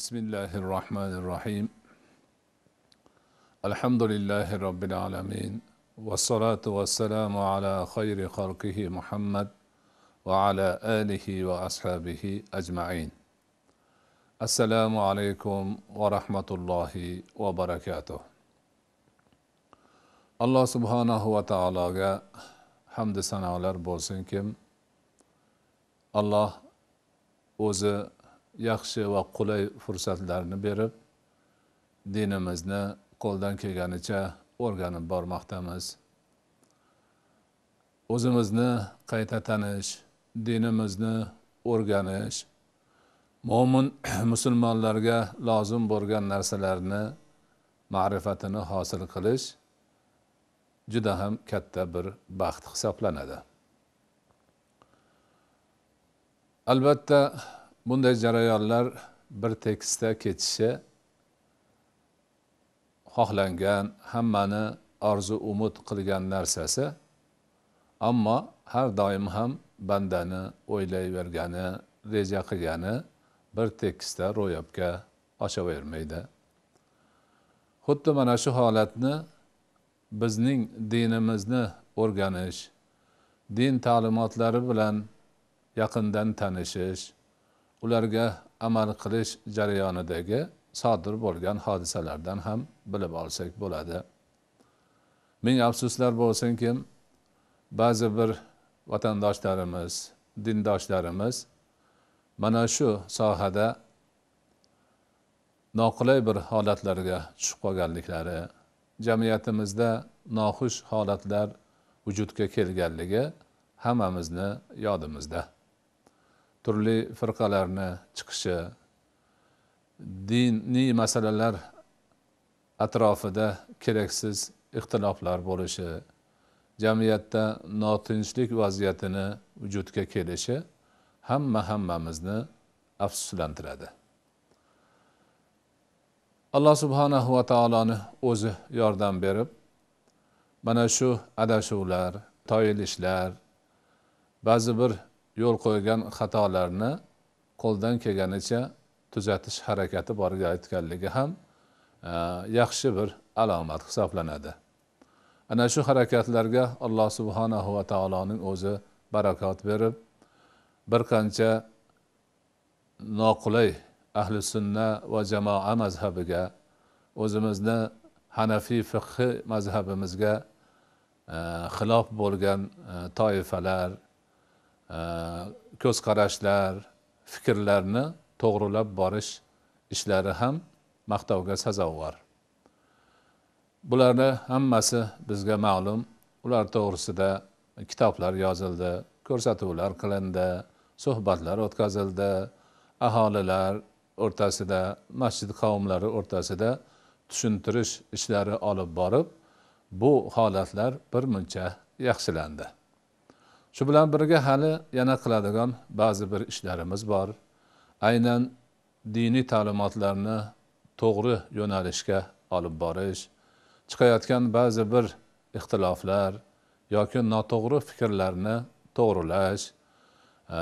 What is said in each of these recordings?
بسم الله الرحمن الرحيم الحمد لله رب العالمين والصلاة والسلام على خير خلقه محمد وعلى آله وأصحابه أجمعين السلام عليكم ورحمة الله وبركاته الله سبحانه وتعالى taologa hamdu sanolar bo'lsinkim الله yaxshi va qulay fursatlarni berib dinimizni qo'ldan kelganicha o'rganib bormoqdamiz o'zimizni qayta tanish dinimizni o'rganish mo'min musulmonlarga lozim bo'lgan narsalarni ma'rifatini hosil qilish juda ham katta bir baxt hisoblanadi albatta bunday jarayonlar bir tekisda ketishi xohlangan hammani orzu umid qilgan narsasi ammo har doim ham bandani o'ylayvergani reja qilgani bir tekisda ro'yobga oshavermaydi xuddi mana shu holatni bizning dinimizni o'rganish din ta'limotlari bilan yaqindan tanishish ularga amal qilish jarayonidagi sodir bo'lgan hodisalardan ham bilib olsak bo'ladi ming afsuslar bo'lsinkim ba'zi bir vatandoshlarimiz dindoshlarimiz mana shu sohada noqulay bir holatlarga tushib qolganliklari jamiyatimizda noxush holatlar vujudga kelganligi hammamizni yodimizda turli firqalarni chiqishi diniy masalalar atrofida keraksiz ixtiloflar bo'lishi jamiyatda notinchlik vaziyatini vujudga kelishi hamma hammamizni afsuslantiradi alloh subhanahu va taoloni o'zi yordam berib mana shu adashuvlar toyilishlar ba'zi bir yo'l qo'ygan xatolarni qo'ldan kelganicha tuzatish harakati borga aytganligi ham e, yaxshi bir alomat hisoblanadi ana shu harakatlarga alloh subhanahu va taoloning o'zi barakot berib bir qancha noqulay ahli sunna va jamoa mazhabiga o'zimizni hanafiy fiqhi mazhabimizga e, xilof bo'lgan e, toifalar ko'z qarashlar fikrlarni to'g'rilab borish ishlari ham maqtovga sazovor bularni hammasi bizga ma'lum ular to'g'risida kitoblar yozildi ko'rsatuvlar qilindi suhbatlar o'tkazildi aholilar o'rtasida masjid qavmlari o'rtasida tushuntirish ishlari olib borib bu holatlar birmuncha yaxshilandi shu bilan birga hali yana qiladigan ba'zi bir ishlarimiz bor aynan diniy ta'limotlarni to'g'ri yo'nalishga olib borish chiqayotgan ba'zi bir ixtiloflar yoki noto'g'ri fikrlarni to'g'rilash e,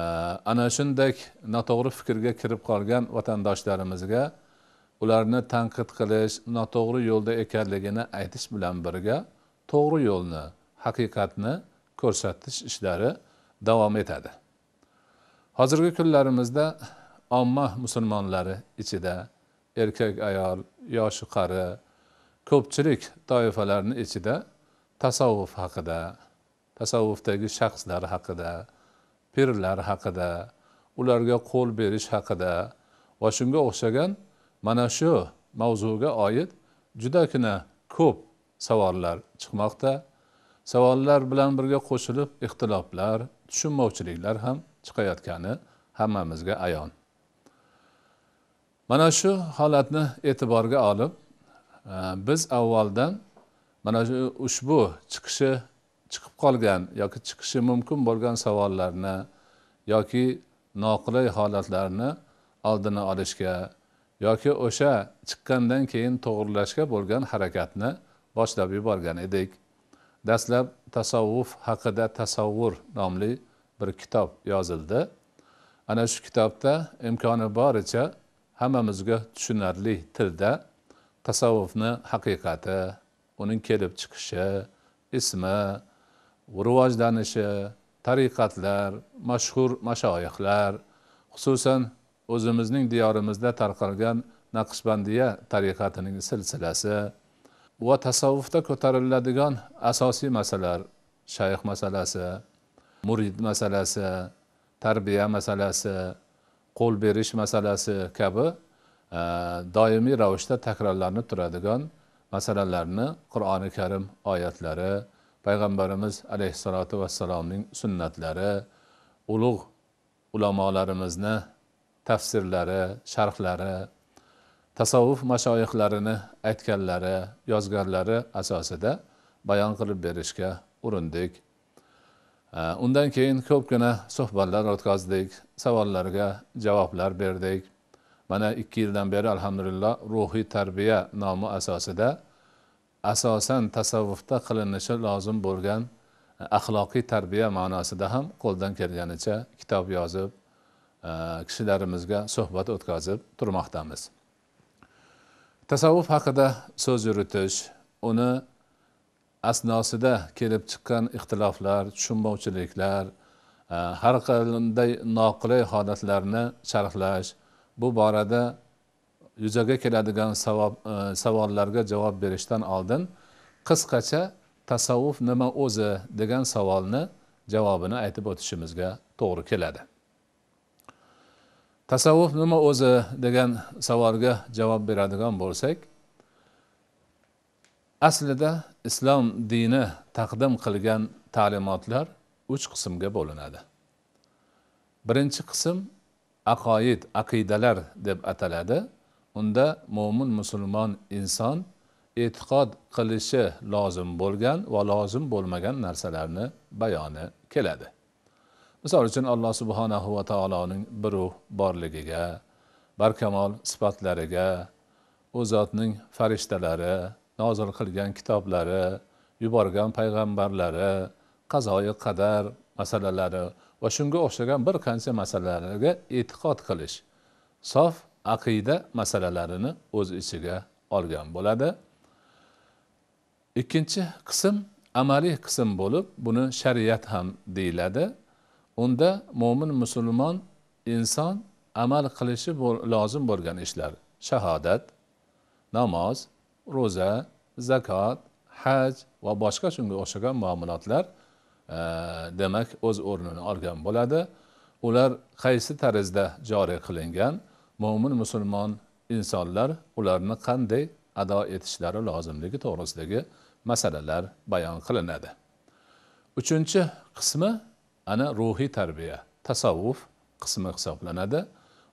ana shunday noto'g'ri fikrga kirib qolgan vatandoshlarimizga ularni tanqid qilish noto'g'ri yo'lda ekanligini aytish bilan birga to'g'ri yo'lni haqiqatni ko'rsatish ishlari davom etadi hozirgi kunlarimizda omma musulmonlari ichida erkak ayol yoshi qari ko'pchilik toifalarni ichida tasavvuf haqida tasavvufdagi shaxslar haqida pirlar haqida ularga qo'l berish haqida va shunga o'xshagan mana shu mavzuga oid judagina ko'p savollar chiqmoqda savollar bilan birga qo'shilib ixtiloflar tushunmovchiliklar ham chiqayotgani hammamizga ayon mana shu holatni e'tiborga olib e, biz avvaldan mana shu ushbu chiqishi chiqib qolgan yoki chiqishi mumkin bo'lgan savollarni yoki noqulay holatlarni oldini olishga yoki o'sha chiqqandan keyin to'g'irlashga bo'lgan harakatni boshlab yuborgan edik dastlab tasavvuf haqida tasavvur nomli bir kitob yozildi ana shu kitobda imkoni boricha hammamizga tushunarli tilda tasavvufni haqiqati uning kelib chiqishi ismi rivojlanishi tariqatlar mashhur mashoyihlar xususan o'zimizning diyorimizda tarqalgan naqshbandiya tariqatining silsilasi va tasavvufda ko'tariladigan asosiy masalalar shayx masalasi murid masalasi tarbiya masalasi qo'l berish masalasi kabi e, doimiy ravishda takrorlanib turadigan masalalarni qur'oni karim oyatlari payg'ambarimiz alayhissalotu vassalomning sunnatlari ulug' ulamolarimizni tafsirlari sharhlari tasavvuf mashoyihlarini aytganlari yozganlari asosida bayon qilib berishga urindik undan keyin ko'pgina suhbatlar o'tkazdik savollarga javoblar berdik mana ikki yildan beri alhamdulillah ruhiy tarbiya nomi asosida asosan tasavvufda qilinishi lozim bo'lgan e, axloqiy tarbiya ma'nosida ham qo'ldan kelganicha kitob yozib e, kishilarimizga suhbat o'tkazib turmoqdamiz tasavvuf haqida so'z yuritish uni asnosida kelib chiqqan ixtiloflar tushunmovchiliklar e, har qanday noqulay holatlarni sharhlash bu borada yuzaga keladigan e, savollarga javob berishdan oldin qisqacha tasavvuf nima o'zi degan savolni javobini aytib o'tishimizga to'g'ri keladi tasavvuf nima o'zi degan savolga javob beradigan bo'lsak aslida islom dini taqdim qilgan ta'limotlar uch qismga bo'linadi birinchi qism aqoid aqidalar deb ataladi unda mo'min musulmon inson e'tiqod qilishi lozim bo'lgan va lozim bo'lmagan narsalarni bayoni keladi misol uchun alloh subhanahu va taoloning ruh borligiga barkamol sifatlariga u zotning farishtalari nozil qilgan kitoblari yuborgan payg'ambarlari qazoyi qadar masalalari va shunga o'xshagan bir qancha masalalarga e'tiqod qilish sof aqida masalalarini o'z ichiga olgan bo'ladi ikkinchi qism amaliy qism bo'lib buni shariat ham deyiladi unda mo'min musulmon inson amal qilishi lozim bo'lgan ishlar shahodat namoz ro'za zakot haj va boshqa shunga o'xshagan muomalotlar e, demak o'z o'rnini olgan bo'ladi ular qaysi tarzda joriy qilingan mo'min musulmon insonlar ularni qanday ado etishlari lozimligi to'g'risidagi masalalar bayon qilinadi uchinchi qismi ana ruhiy tarbiya tasavvuf qismi hisoblanadi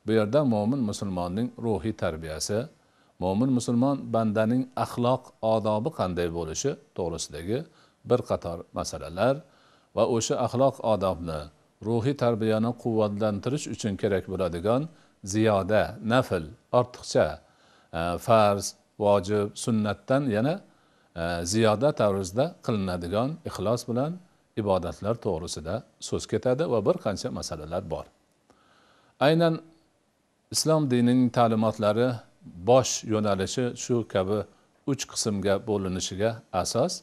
bu yerda mo'min musulmonning ruhiy tarbiyasi mo'min musulmon bandaning axloq odobi qanday bo'lishi to'g'risidagi bir qator masalalar va o'sha axloq odobni ruhiy tarbiyani quvvatlantirish uchun kerak bo'ladigan ziyoda nafl ortiqcha e, farz vojib sunnatdan yana e, ziyoda tarzda qilinadigan ixlos bilan ibodatlar to'g'risida so'z ketadi va bir qancha masalalar bor aynan islom dinining ta'limotlari bosh yo'nalishi shu kabi uch qismga bo'linishiga asos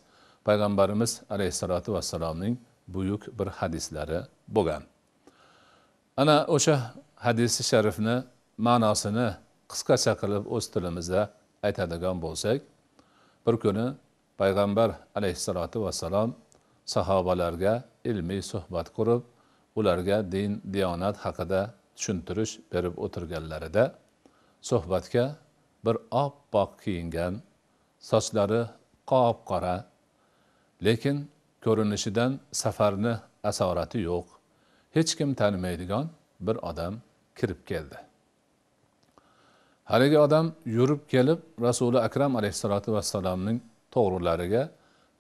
payg'ambarimiz alayhissalotu vassalomning buyuk bir hadislari bo'lgan ana o'sha hadisi sharifni ma'nosini qisqacha qilib o'z tilimizda aytadigan bo'lsak bir kuni payg'ambar alayhissalotu vassalom sahobalarga ilmiy suhbat qurib ularga din diyonat haqida tushuntirish berib o'tirganlarida suhbatga bir oppoq kiyingan sochlari qop qora lekin ko'rinishidan safarni asorati yo'q hech kim tanimaydigan bir odam kirib keldi haligi odam yurib kelib rasuli akram alayhissalotu vassalomning to'g'rilariga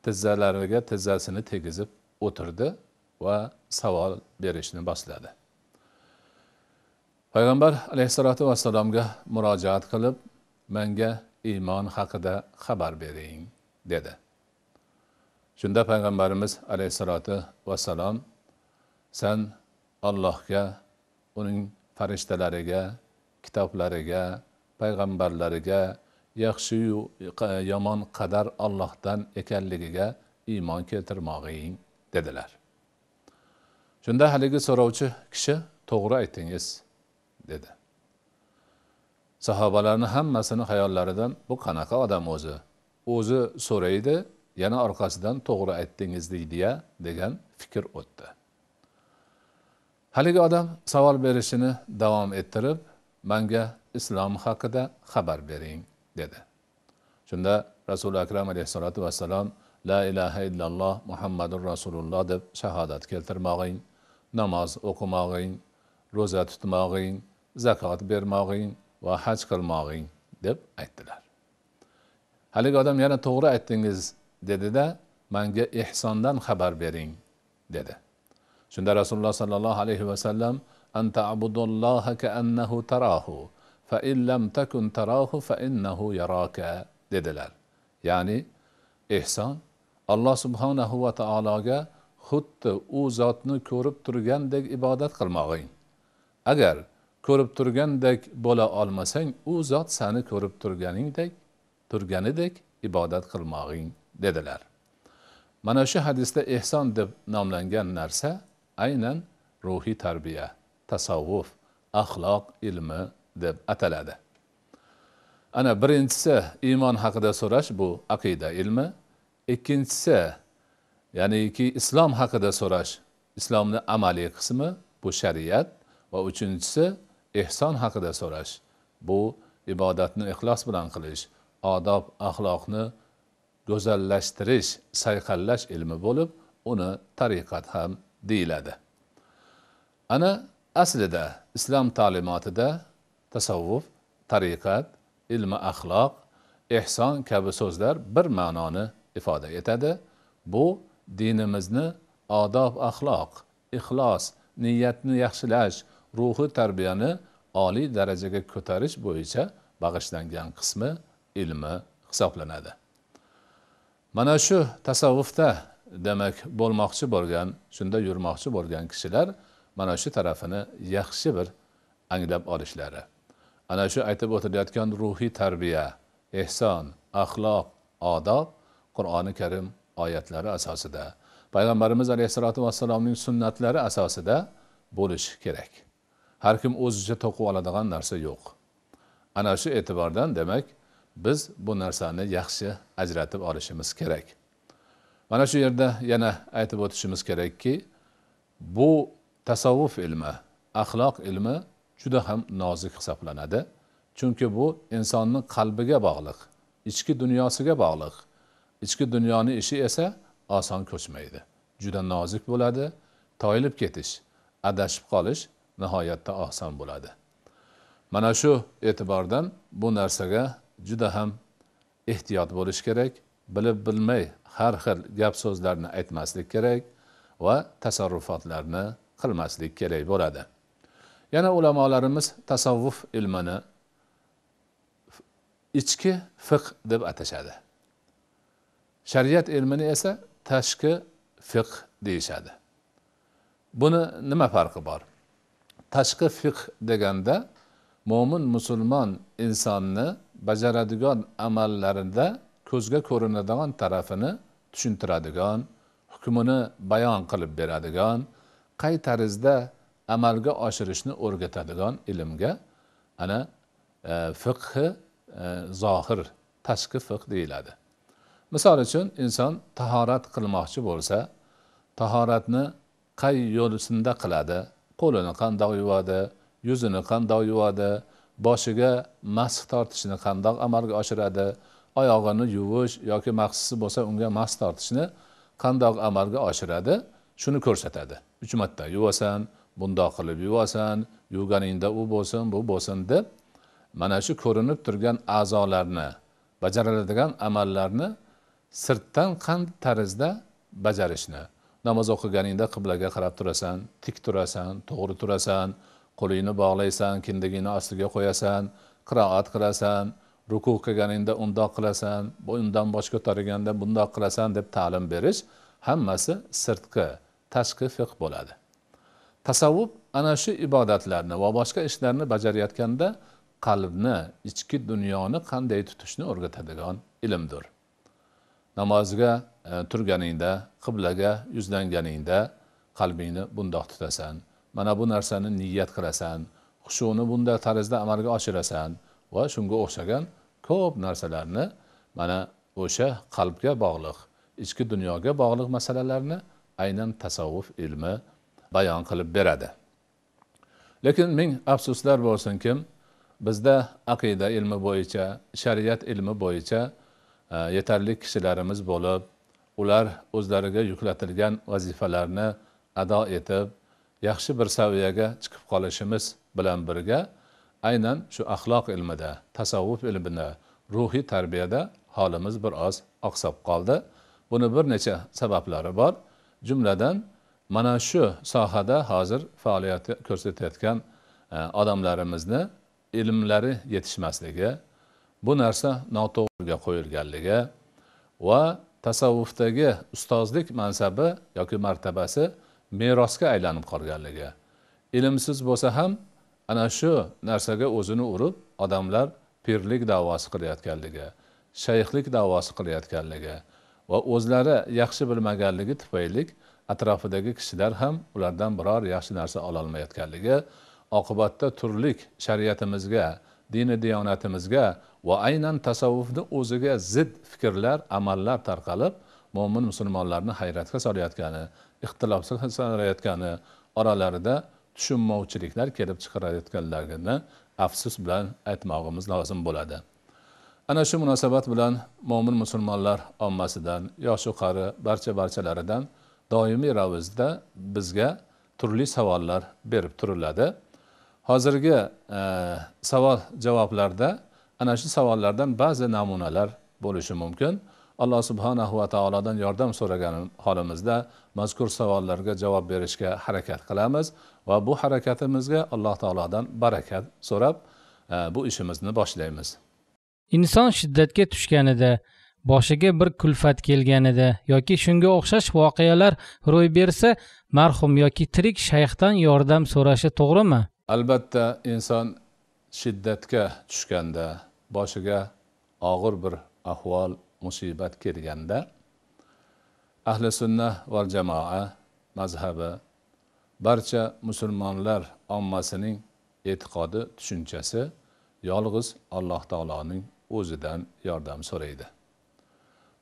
tizzalariga tizzasini tegizib o'tirdi va savol berishni boshladi payg'ambar alayhissalotu vassalomga murojaat qilib menga iymon haqida xabar bering dedi shunda payg'ambarimiz alayhissalotu vassalom san allohga uning farishtalariga kitoblariga payg'ambarlariga yaxshiyu yomon qadar Allohdan ekanligiga iymon keltirmog'ing dedilar shunda haligi so'rovchi kishi to'g'ri aytdingiz dedi sahobalarni hammasini xayollaridan bu qanaqa odam o'zi o'zi so'raydi yana orqasidan to'g'ri aytdingiz deydiya degan fikr o'tdi haligi odam savol berishini davom ettirib manga islom haqida xabar bering dedi shunda rasuli akram alayhissalotu vassalom la ilaha illalloh muhammadur rasululloh deb shahodat keltirmog'ing namoz o'qimog'ing ro'za tutmog'ing zakot bermog'ing va haj qilmog'ing deb aytdilar haligi odam yana to'g'ri aytdingiz dedida manga ehsondan xabar bering dedi shunda rasululloh sollallohu alayhi vasallam anta abudulloha ka annahu tarahu فَاِنْ لَمْ تَكُنْ تَرَاهُ فَاِنَّهُ يَرَاكَ dedilar Yani ihson alloh subhanahu va taologa xuddi u zotni ko'rib turgandek ibodat qilmog'ing agar ko'rib turgandek bo'la olmasang u zot sani ko'rib turganingdek turganidek ibodat qilmog'ing dedilar mana shu hadisda ehson deb nomlangan narsa aynan ruhiy tarbiya tasavvuf axloq ilmi deb ataladi ana birinchisi iymon haqida so'rash bu aqida ilmi ikkinchisi ya'niki islom haqida so'rash islomni amaliy qismi bu shariat va uchinchisi ehson haqida so'rash bu ibodatni ixlos bilan qilish odob axloqni go'zallashtirish sayqallash ilmi bo'lib uni tariqat ham deyiladi ana aslida islom ta'limotida tasavvuf tariqat ilmi axloq ehson kabi so'zlar bir ma'noni ifoda etadi bu dinimizni odob axloq ixlos niyatni yaxshilash ruhi tarbiyani oliy darajaga ko'tarish bo'yicha bag'ishlangan qismi ilmi hisoblanadi mana shu tasavvufda demak bo'lmoqchi bo'lgan shunda yurmoqchi bo'lgan kishilar mana shu tarafini yaxshi bir anglab olishlari ana shu aytib o'tilayotgan ruhiy tarbiya ehson axloq odob qur'oni karim oyatlari asosida payg'ambarimiz alayhissalotu vassalomning sunnatlari asosida bo'lishi kerak har kim o'zicha to'qib oladigan narsa yo'q ana shu e'tibordan demak biz bu narsani yaxshi ajratib olishimiz kerak mana shu yerda yana aytib o'tishimiz kerakki bu tasavvuf ilmi axloq ilmi juda ham nozik hisoblanadi chunki bu insonni qalbiga bog'liq ichki dunyosiga bog'liq ichki dunyoni ishi esa oson ko'chmaydi juda nozik bo'ladi toyilib ketish adashib qolish nihoyatda oson bo'ladi mana shu e'tibordan bu narsaga juda ham ehtiyot bo'lish kerak bilib bilmay har xil gap so'zlarni aytmaslik kerak va tasarrufotlarni qilmaslik kerak bo'ladi yana ulamolarimiz tasavvuf ilmini ichki fiq deb atashadi shariat ilmini esa tashqi fiq deyishadi buni nima farqi bor tashqi fiq deganda mo'min musulmon insonni bajaradigan amallarida ko'zga ko'rinadigan tarafini tushuntiradigan hukmini bayon qilib beradigan qay tarzda amalga oshirishni o'rgatadigan ilmga ana e, fiqhi e, zohir tashqi fiq deyiladi misol uchun inson tahorat qilmoqchi bo'lsa tahoratni qay yo'lisida qiladi qo'lini qandoq yuvadi yuzini qandoq yuvadi boshiga masx tortishni qandoq amalga oshiradi oyog'ini yuvish yoki maxsusi bo'lsa unga masx tortishni qandoq amalga oshiradi shuni ko'rsatadi uch marta yuvasan bundoq qilib yuvasin yuvganingda u bo'lsin bu bo'lsin deb mana shu ko'rinib turgan a'zolarni bajariladigan amallarni sirtdan qanday tarzda bajarishni namoz o'qiganingda qiblaga qarab turasan tik turasan to'g'ri turasan qo'lingni bog'laysan kindigingni ostiga qo'yasan qiroat qilasan ruku qilganingda undoq qilasan undan bosh ko'targanda bundoq qilasan deb ta'lim berish hammasi sirtqi tashqi fiq bo'ladi tasavvuf ana shu ibodatlarni va boshqa ishlarni bajarayotganda qalbni ichki dunyoni qanday tutishni o'rgatadigan ilmdir namozga e, turganingda qiblaga yuzlanganingda qalbingni bundoq tutasan mana bu narsani niyat qilasan xushuni bunday tarzda amalga oshirasan va shunga o'xshagan ko'p narsalarni mana o'sha qalbga bog'liq ichki dunyoga bog'liq masalalarni aynan tasavvuf ilmi bayon qilib beradi lekin ming afsuslar bo'lsin kim bizda aqida ilmi bo'yicha shariat ilmi bo'yicha e, yetarli kishilarimiz bo'lib ular o'zlariga yuklatilgan vazifalarni ado etib yaxshi bir saviyaga chiqib qolishimiz bilan birga aynan shu axloq ilmida tasavvuf ilmida ruhiy tarbiyada holimiz biroz oqsab qoldi buni bir necha sabablari bor jumladan mana shu sohada hozir faoliyat ko'rsatayotgan e, odamlarimizni ilmlari yetishmasligi bu narsa noto'g'riga qo'yilganligi va tasavvufdagi ustozlik mansabi yoki martabasi merosga aylanib qolganligi ilmsiz bo'lsa ham ana shu narsaga o'zini urib odamlar pirlik davosi qilayotganligi shayxlik davosi qilayotganligi va o'zlari yaxshi bilmaganligi tufayli atrofidagi kishilar ham ulardan biror yaxshi narsa ololmayotganligi oqibatda turlik shariatimizga dini diyonatimizga va aynan tasavvufni o'ziga zid fikrlar amallar tarqalib mo'min musulmonlarni hayratga solayotgani ixtilofsiz solayotgani oralarida tushunmovchiliklar kelib chiqarayotganligini afsus bilan aytmog'imiz lozim bo'ladi ana shu munosabat bilan mo'min musulmonlar ommasidan yoshu qari barcha barchalaridan doimiy ravishda bizga turli savollar berib turiladi hozirgi e, savol javoblarda ana shu savollardan ba'zi namunalar bo'lishi mumkin alloh subhanahu va taolodan yordam so'ragan holimizda mazkur savollarga javob berishga harakat qilamiz va bu harakatimizga alloh taolodan barakat so'rab e, bu ishimizni boshlaymiz inson shiddatga tushganida boshiga bir kulfat kelganida yoki shunga o'xshash voqealar ro'y bersa marhum yoki tirik shayxdan yordam so'rashi to'g'rimi albatta inson shiddatga tushganda boshiga og'ir bir ahvol musibat kelganda ahli sunna va jamoa mazhabi barcha musulmonlar ommasining e'tiqodi tushunchasi yolg'iz alloh taoloning o'zidan yordam so'raydi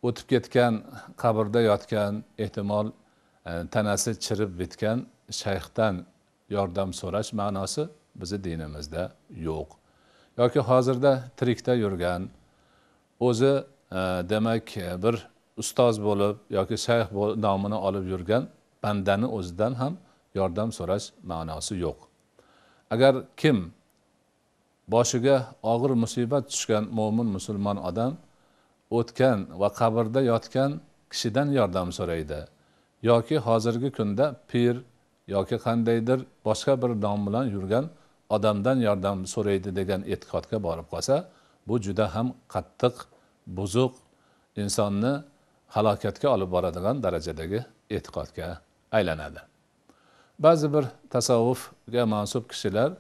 o'tib ketgan qabrda yotgan ehtimol e, tanasi chirib bitgan shayxdan yordam so'rash ma'nosi bizni dinimizda yo'q yoki hozirda tirikda yurgan o'zi e, demak bir ustoz bo'lib yoki shayx nomini olib yurgan bandani o'zidan ham yordam so'rash ma'nosi yo'q agar kim boshiga og'ir musibat tushgan mo'min musulmon odam o'tgan va qabrda yotgan kishidan yordam so'raydi yoki hozirgi kunda pir yoki qandaydir boshqa bir nom bilan yurgan odamdan yordam so'raydi degan e'tiqodga borib qolsa bu juda ham qattiq buzuq insonni halokatga olib boradigan darajadagi e'tiqodga aylanadi ba'zi bir tasavvufga mansub kishilar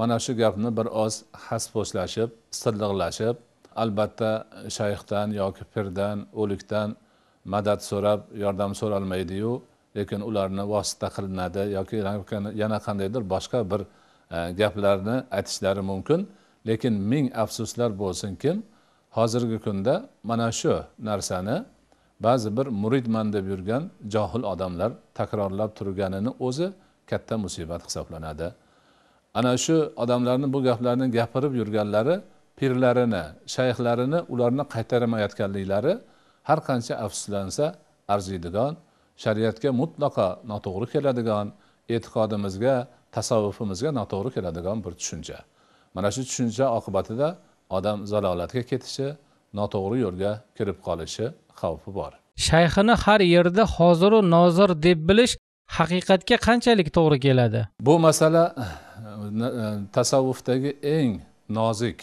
mana shu gapni bir oz haspo'shlashib silliqlashib albatta shayxdan yoki pirdan o'likdan madad so'rab yordam so'ralmaydiyu lekin ularni vosita qilinadi yoki yana qandaydir boshqa bir e, gaplarni aytishlari mumkin lekin ming afsuslar bo'lsin kim hozirgi kunda mana shu narsani ba'zi bir muridman deb yurgan johil odamlar takrorlab turganini o'zi katta musibat hisoblanadi ana shu odamlarni bu gaplarni gapirib yurganlari pirlarini shayxlarini ularni qaytaramayotganliklari har qancha afsuslansa arziydigan shariatga mutlaqo noto'g'ri keladigan e'tiqodimizga tasavvufimizga noto'g'ri keladigan bir tushuncha mana shu tushuncha oqibatida odam zalolatga ketishi noto'g'ri yo'lga kirib qolishi xavfi bor shayxini har yerda hoziru nozir deb bilish haqiqatga qanchalik to'g'ri keladi bu masala eh, eh, tasavvufdagi eng nozik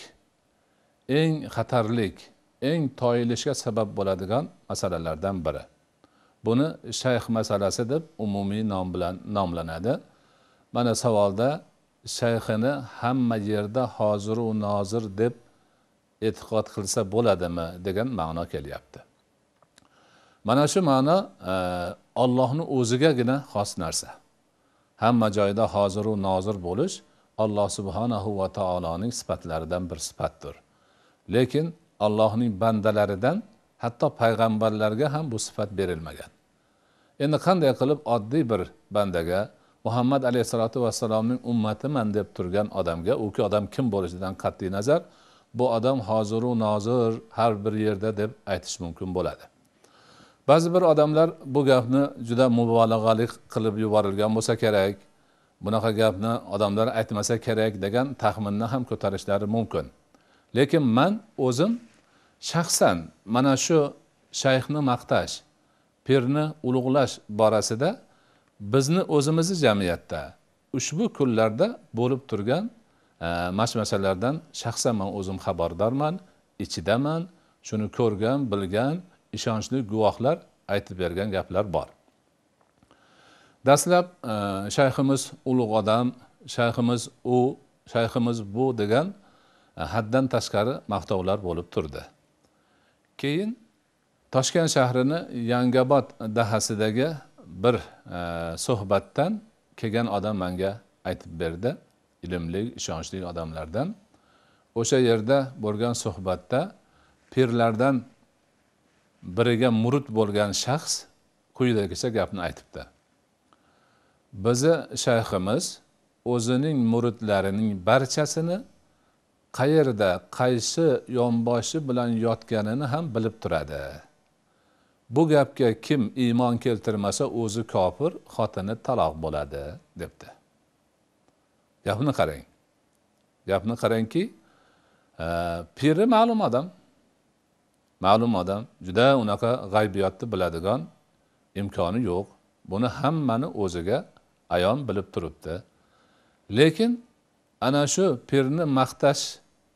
eng xatarlik eng toyilishga sabab bo'ladigan masalalardan biri buni shayx masalasi deb umumiy nom bilan nomlanadi mana savolda shayxini hamma yerda hoziru nozir deb e'tiqod qilsa bo'ladimi degan ma'no kelyapti mana shu ma'no ollohni e, o'zigagina xos narsa hamma joyda hoziru nozir bo'lish alloh subhanahu va taoloning sifatlaridan bir sifatdir lekin allohning bandalaridan hatto payg'ambarlarga ham bu sifat berilmagan endi qanday qilib oddiy bir bandaga muhammad alayhissalotu vassalomning ummatiman deb turgan odamga uki odam kim bo'lishidan qat'iy nazar bu odam hoziru nozir har bir yerda deb aytish mumkin bo'ladi ba'zi bir odamlar bu gapni juda mubolag'alik qilib yuborilgan bo'lsa kerak bunaqa gapni odamlar aytmasa kerak degan taxminni ham ko'tarishlari mumkin lekin man o'zim shaxsan mana shu shayxni maqtash pirni ulug'lash borasida bizni o'zimizni jamiyatda ushbu kunlarda bo'lib turgan e, mashmashalardan shaxsan man o'zim xabardorman ichidaman shuni ko'rgan bilgan ishonchli guvohlar aytib bergan gaplar bor dastlab e, shayximiz ulug' odam shayximiz u shayximiz bu degan E, haddan tashqari maqtovlar bo'lib turdi keyin toshkent shahrini yangobod dahasidagi bir e, suhbatdan kelgan odam menga aytib berdi ilmli ishonchli odamlardan o'sha yerda bo'lgan suhbatda pirlardan biriga murid bo'lgan shaxs quyidagicha gapni aytibdi bizni shayximiz o'zining muridlarining barchasini qayerda qaysi yonboshi bilan yotganini ham bilib turadi bu gapga kim iymon keltirmasa o'zi kofir xotini taloq bo'ladi debdi gapni qarang gapni qarangki e, piri ma'lum odam ma'lum odam juda unaqa g'aybiyotni biladigan imkoni yo'q buni hammani o'ziga ayon bilib turibdi lekin ana shu pirni maqtash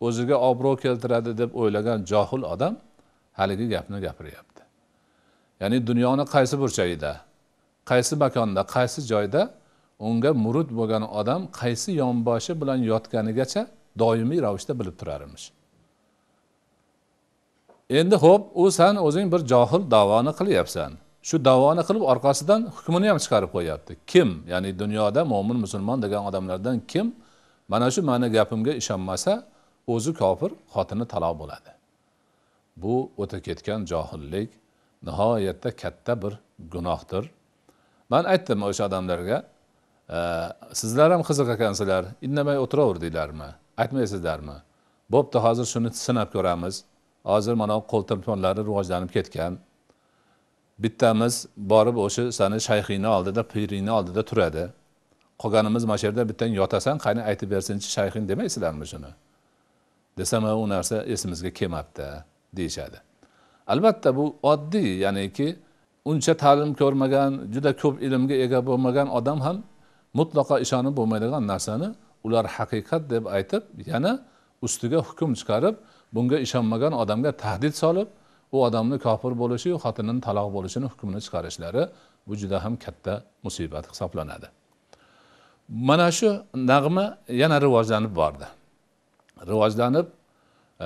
o'ziga obro' keltiradi deb o'ylagan johil odam haligi gapni gapiryapti ya'ni dunyoni qaysi burchagida qaysi makonda qaysi joyda unga murud bo'lgan odam qaysi yonboshi bilan yotganigacha doimiy ravishda bilib turar emish endi ho'p u san o'zing bir johil davoni qilyapsan shu davoni qilib orqasidan hukmini ham chiqarib qo'yapti kim ya'ni dunyoda mo'min musulmon degan odamlardan kim mana shu mani gapimga ishonmasa o'zi kofir xotini taloq bo'ladi bu o'ta ketgan johillik nihoyatda katta bir gunohdir man aytdim o'sha odamlarga sizlar ham qiziq ekansizlar indamay o'tiraverdinglarmi aytmaysizlarmi bo'pti hozir shuni sinab ko'ramiz hozir mana qo'l telefonlari rivojlanib ketgan bittamiz borib o'sha sani shayxingni oldida piringni oldida turadi qolganimiz mana shu yerda bittang yotasan qani aytib bersinchi shayxing demaysizlarmi shuni desam u narsa esimizga kelmabdi deyishadi albatta bu oddiy ya'niki uncha ta'lim ko'rmagan juda ko'p ilmga ega bo'lmagan odam ham mutlaqo ishonib bo'lmaydigan narsani ular haqiqat deb aytib yana ustiga hukm chiqarib bunga ishonmagan odamga tahdid solib u odamni kofir bo'lishi xotinini taloq bo'lishini hukmini chiqarishlari bu juda ham katta musibat hisoblanadi mana shu nag'ma yana rivojlanib bordi rivojlanib e,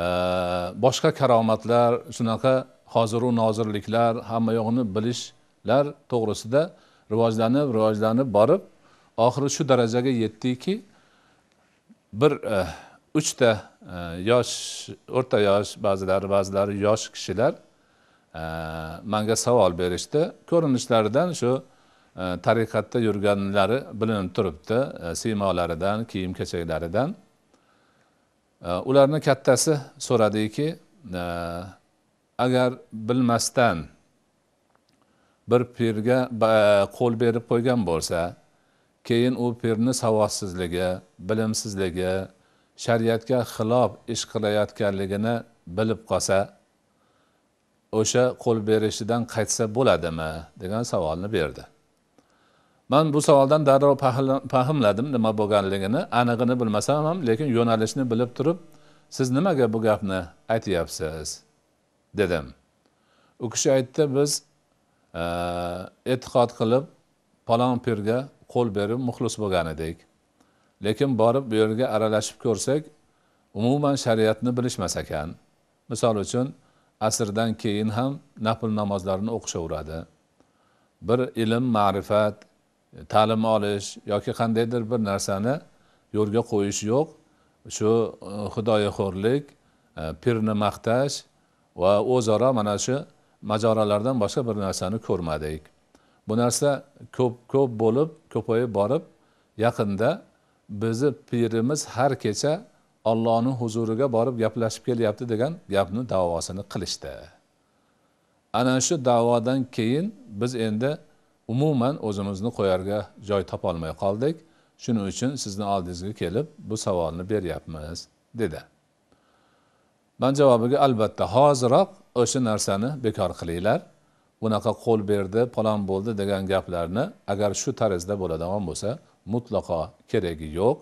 boshqa karomatlar shunaqa hoziru nozirliklar hamma yo'g'ini bilishlar to'g'risida rivojlanib rivojlanib borib oxiri shu darajaga yetdiki bir e, uchta e, yosh o'rta yosh ba'zilari ba'zilari yosh kishilar manga savol berishdi ko'rinishlaridan shu tariqatda yurganlari bilinib turibdi siymolaridan kiyim kechaklaridan ularni kattasi so'radiki agar bilmasdan bir pirga qo'l berib qo'ygan bo'lsa keyin u pirni savodsizligi bilimsizligi shariatga xilof ish qilayotganligini bilib qolsa o'sha qo'l berishidan qaytsa bo'ladimi degan savolni berdi man bu savoldan darrov fahmladim nima bo'lganligini anig'ini bilmasam ham lekin yo'nalishni bilib turib siz nimaga bu gapni aytyapsiz dedim u kishi aytdi biz e, e'tiqod qilib palon pirga qo'l berib muxlis bo'lgan edik lekin borib bu yerga aralashib ko'rsak umuman shariatni bilishmas ekan misol uchun asrdan keyin ham nafl namozlarini o'qishaveradi bir ilm ma'rifat ta'lim olish yoki qandaydir bir narsani yo'lga qo'yish yo'q shu e, xudoyixo'rlik e, pirni maqtash va o'zaro mana shu majoralardan boshqa bir narsani ko'rmadik bu narsa ko'p ko'p bo'lib ko'payib borib yaqinda bizni pirimiz har kecha ollohni huzuriga borib gaplashib kelyapti degan gapni davosini qilishdi ana shu davodan keyin biz endi umuman o'zimizni qo'yarga joy topolmay qoldik shuning uchun sizni oldingizga kelib bu savolni beryapmiz dedi man javobiga albatta hoziroq o'sha narsani bekor qilinglar bunaqa qo'l berdi palon bo'ldi degan gaplarni agar shu tarzda bo'ladigan bo'lsa mutlaqo keragi yo'q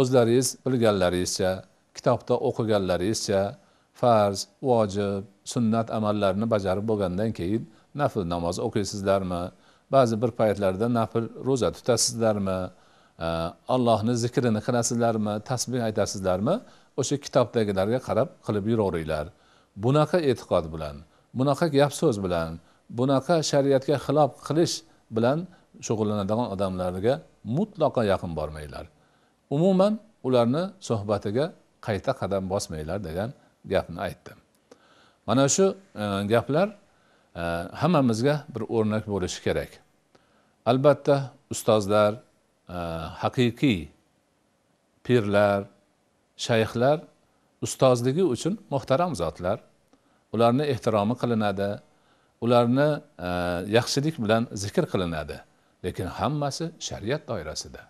o'zlaringiz bilganlaringizcha kitobda o'qiganlaringizcha farz vojib sunnat amallarini bajarib bo'lgandan keyin nafl namoz o'qiysizlarmi ba'zi bir paytlarda nafl ro'za tutasizlarmi allohni zikrini qilasizlarmi tasbih aytasizlarmi o'sha kitobdagilarga qarab qilib yuraveringlar bunaqa e'tiqod bilan bunaqa gap so'z bilan bunaqa shariatga xilof qilish bilan shug'ullanadigan odamlarga mutlaqo yaqin bormanglar umuman ularni suhbatiga qayta qadam bosmanglar degan gapni aytdim mana shu e, gaplar e, hammamizga bir o'rnak bo'lishi kerak albatta ustozlar e, haqiqiy pirlar shayxlar ustozligi uchun muhtaram zotlar ularni ehtiromi qilinadi ularni e, yaxshilik bilan zikr qilinadi lekin hammasi shariat doirasida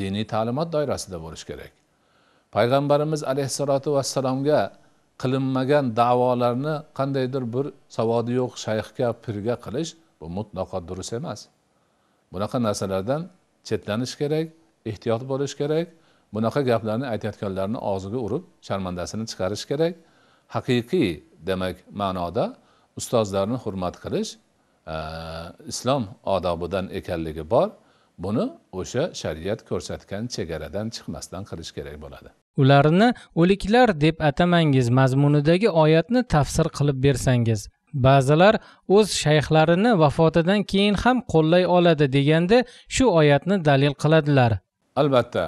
diniy ta'limot doirasida bo'lishi kerak payg'ambarimiz alayhissalotu vassalomga qilinmagan davolarni qandaydir bir savodi yo'q shayxga pirga qilish bu mutlaqo durust emas bunaqa narsalardan chetlanish kerak ehtiyot bo'lish kerak bunaqa gaplarni aytayotganlarni og'ziga urib sharmandasini chiqarish kerak haqiqiy demak ma'noda ustozlarni hurmat qilish e, islom odobidan ekanligi bor buni o'sha shariat ko'rsatgan chegaradan chiqmasdan qilish kerak bo'ladi ularni o'liklar deb atamangiz mazmunidagi oyatni tafsir qilib bersangiz ba'zilar o'z shayxlarini vafotidan keyin ham qo'llay oladi deganda shu oyatni dalil qiladilar albatta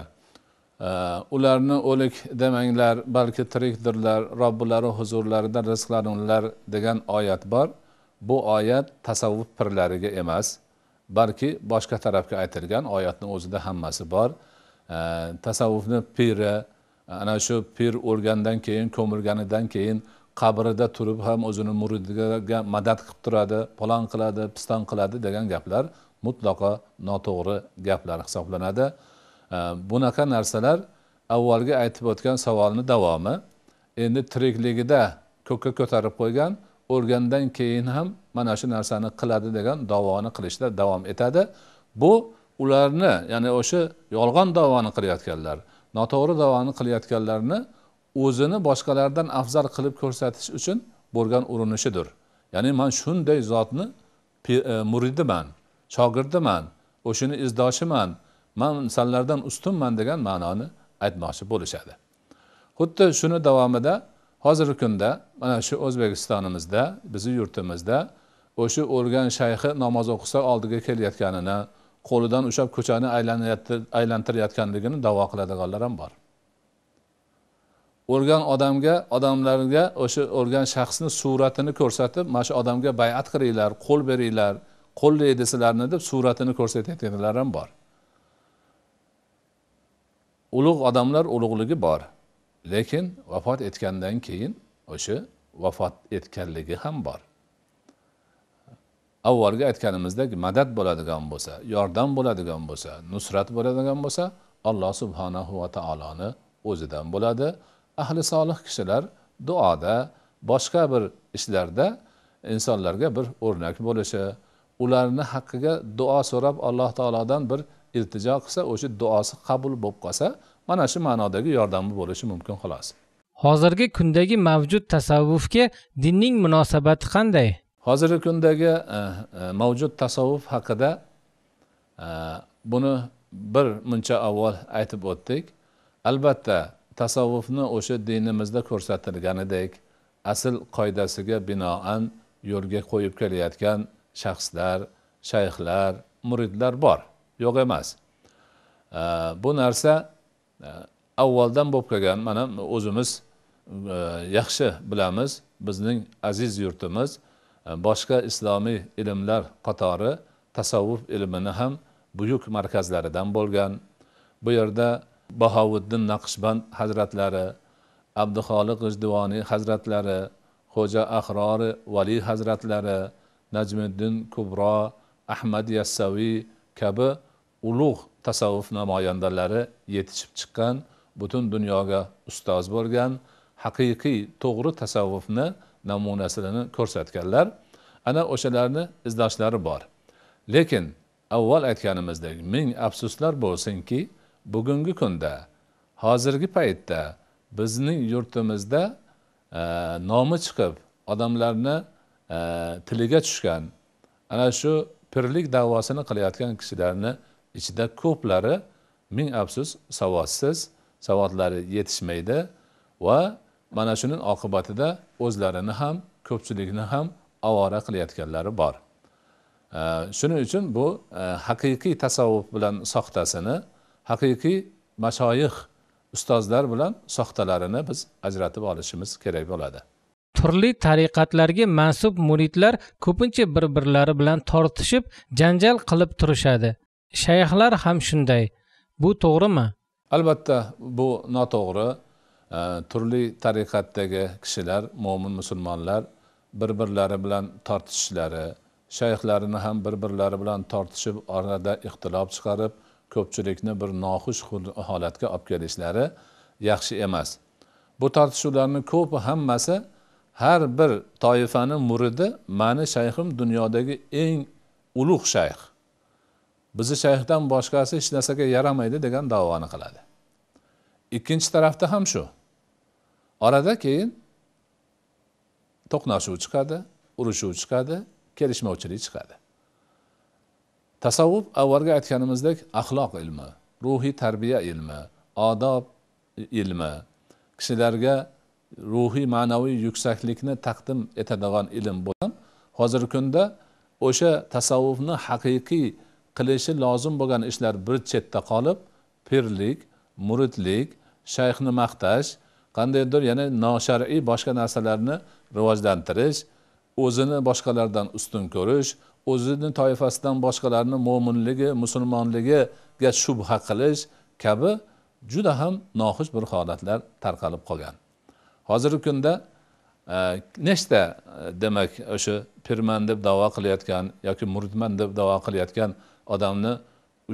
e, ularni o'lik demanglar balki tirikdirlar robbilari huzurlarida rizqlaninglar degan oyat bor bu oyat tasavvuf pirlariga emas balki boshqa tarafga aytilgan oyatni o'zida hammasi bor e, tasavvufni piri ana shu pir o'lgandan keyin ko'milganidan keyin qabrida turib ham o'zini muridiga madad qilib turadi palon qiladi piston qiladi degan gaplar mutlaqo noto'g'ri gaplar hisoblanadi bunaqa narsalar avvalgi aytib o'tgan savolni davomi endi tirikligida ko'kka ko'tarib qo'ygan o'lgandan keyin ham mana shu narsani qiladi degan davoni qilishda davom etadi bu ularni ya'ni o'sha yolg'on davoni qilayotganlar noto'g'ri davoni qilayotganlarni o'zini boshqalardan afzal qilib ko'rsatish uchun bo'lgan urinishidir ya'ni man shunday zotni e, muridiman shogirdiman o'shani izdoshiman man sanlardan ustunman degan ma'noni aytmoqchi bo'lishadi xuddi shuni davomida hozirgi kunda mana shu o'zbekistonimizda bizni yurtimizda o'sha o'lgan shayxi namoz o'qisa oldiga kelayotganini qo'lidan ushlab ko'chani aylantirayotganligini davo qiladiganlar ham bor o'lgan odamga odamlarga o'sha o'lgan shaxsni suratini ko'rsatib mana shu odamga bayat qilinglar qo'l beringlar qo'llaydi sizlarni deb suratini ko'rsatayotganlar ham bor ulug' odamlar ulug'ligi bor lekin vafot etgandan keyin o'sha vafot etganligi ham bor avvalgi aytganimizdek madad bo'ladigan bo'lsa yordam bo'ladigan bo'lsa nusrat bo'ladigan bo'lsa alloh subhanahu va taoloni o'zidan bo'ladi ahli solih kishilar duoda boshqa bir ishlarda insonlarga bir o'rnak bo'lishi ularni haqqiga duo so'rab alloh taolodan bir iltijo qilsa o'sha duosi qabul bo'lib qolsa mana shu ma'nodagi yordami bo'lishi mumkin xolos hozirgi kundagi mavjud tasavvufga dinning munosabati qanday hozirgi kundagi e, e, mavjud tasavvuf haqida e, buni bir muncha avval aytib o'tdik albatta tasavvufni o'sha dinimizda ko'rsatilganidek asl qoidasiga binoan yo'lga qo'yib kelayotgan shaxslar shayxlar muridlar bor yo'q emas bu narsa e, avvaldan bo'lib kelgan mana o'zimiz e, yaxshi bilamiz bizning aziz yurtimiz e, boshqa islomiy ilmlar qatori tasavvuf ilmini ham buyuk markazlaridan bo'lgan bu yerda bahovuddin naqshband hazratlari abduxoliq g'ijduvoniy hazratlari xo'ja ahrori valiy hazratlari najmiddin kubro ahmad yassaviy kabi ulug' tasavvuf namoyandalari yetishib chiqqan butun dunyoga ustoz bo'lgan haqiqiy to'g'ri tasavvufni namunasini ko'rsatganlar ana o'shalarni izdoshlari bor lekin avval aytganimizdek ming afsuslar bo'lsinki bugungi kunda hozirgi paytda bizning yurtimizda e, nomi chiqib odamlarni e, tiliga tushgan ana shu pirlik davosini qilayotgan kishilarni ichida ko'plari ming afsus savodsiz savodlari yetishmaydi va mana shuning oqibatida o'zlarini ham ko'pchilikni ham ovora qilayotganlari bor e, shuning uchun bu haqiqiy tasavvuf bilan soxtasini haqiqiy mashoyih ustozlar bilan soxtalarini biz ajratib olishimiz kerak bo'ladi turli tariqatlarga mansub muridlar ko'pincha bir birlari bilan tortishib janjal qilib turishadi shayxlar ham shunday bu to'g'rimi albatta bu noto'g'ri turli tariqatdagi kishilar mo'min musulmonlar bir birlari bilan tortishishlari shayxlarini ham bir birlari bilan tortishib orada ixtilof chiqarib ko'pchilikni bir noxush holatga olib kelishlari yaxshi emas bu tortishuvlarni ko'pi hammasi har bir toifani muridi mani shayxim dunyodagi eng ulug' shayx bizni shayxdan boshqasi hech narsaga yaramaydi degan davoni qiladi ikkinchi tarafda ham shu orada keyin to'qnashuv chiqadi urushuv chiqadi kelishmovchilik chiqadi tasavvuf avvalgi aytganimizdek axloq ilmi ruhiy tarbiya ilmi odob ilmi kishilarga ruhiy ma'naviy yuksaklikni taqdim etadigan ilm bo'lgan hozirgi kunda o'sha tasavvufni haqiqiy qilishi lozim bo'lgan ishlar bir chetda qolib pirlik muridlik shayxni maqtash qandaydir yana noshar'iy boshqa narsalarni rivojlantirish o'zini boshqalardan ustun ko'rish o'zini toifasidan boshqalarni mo'minligi musulmonligiga shubha qilish kabi juda ham noxush bir holatlar tarqalib qolgan hozirgi kunda e, nechta e, demak o'sha pirman deb davo qilayotgan yoki muridman deb davo qilayotgan odamni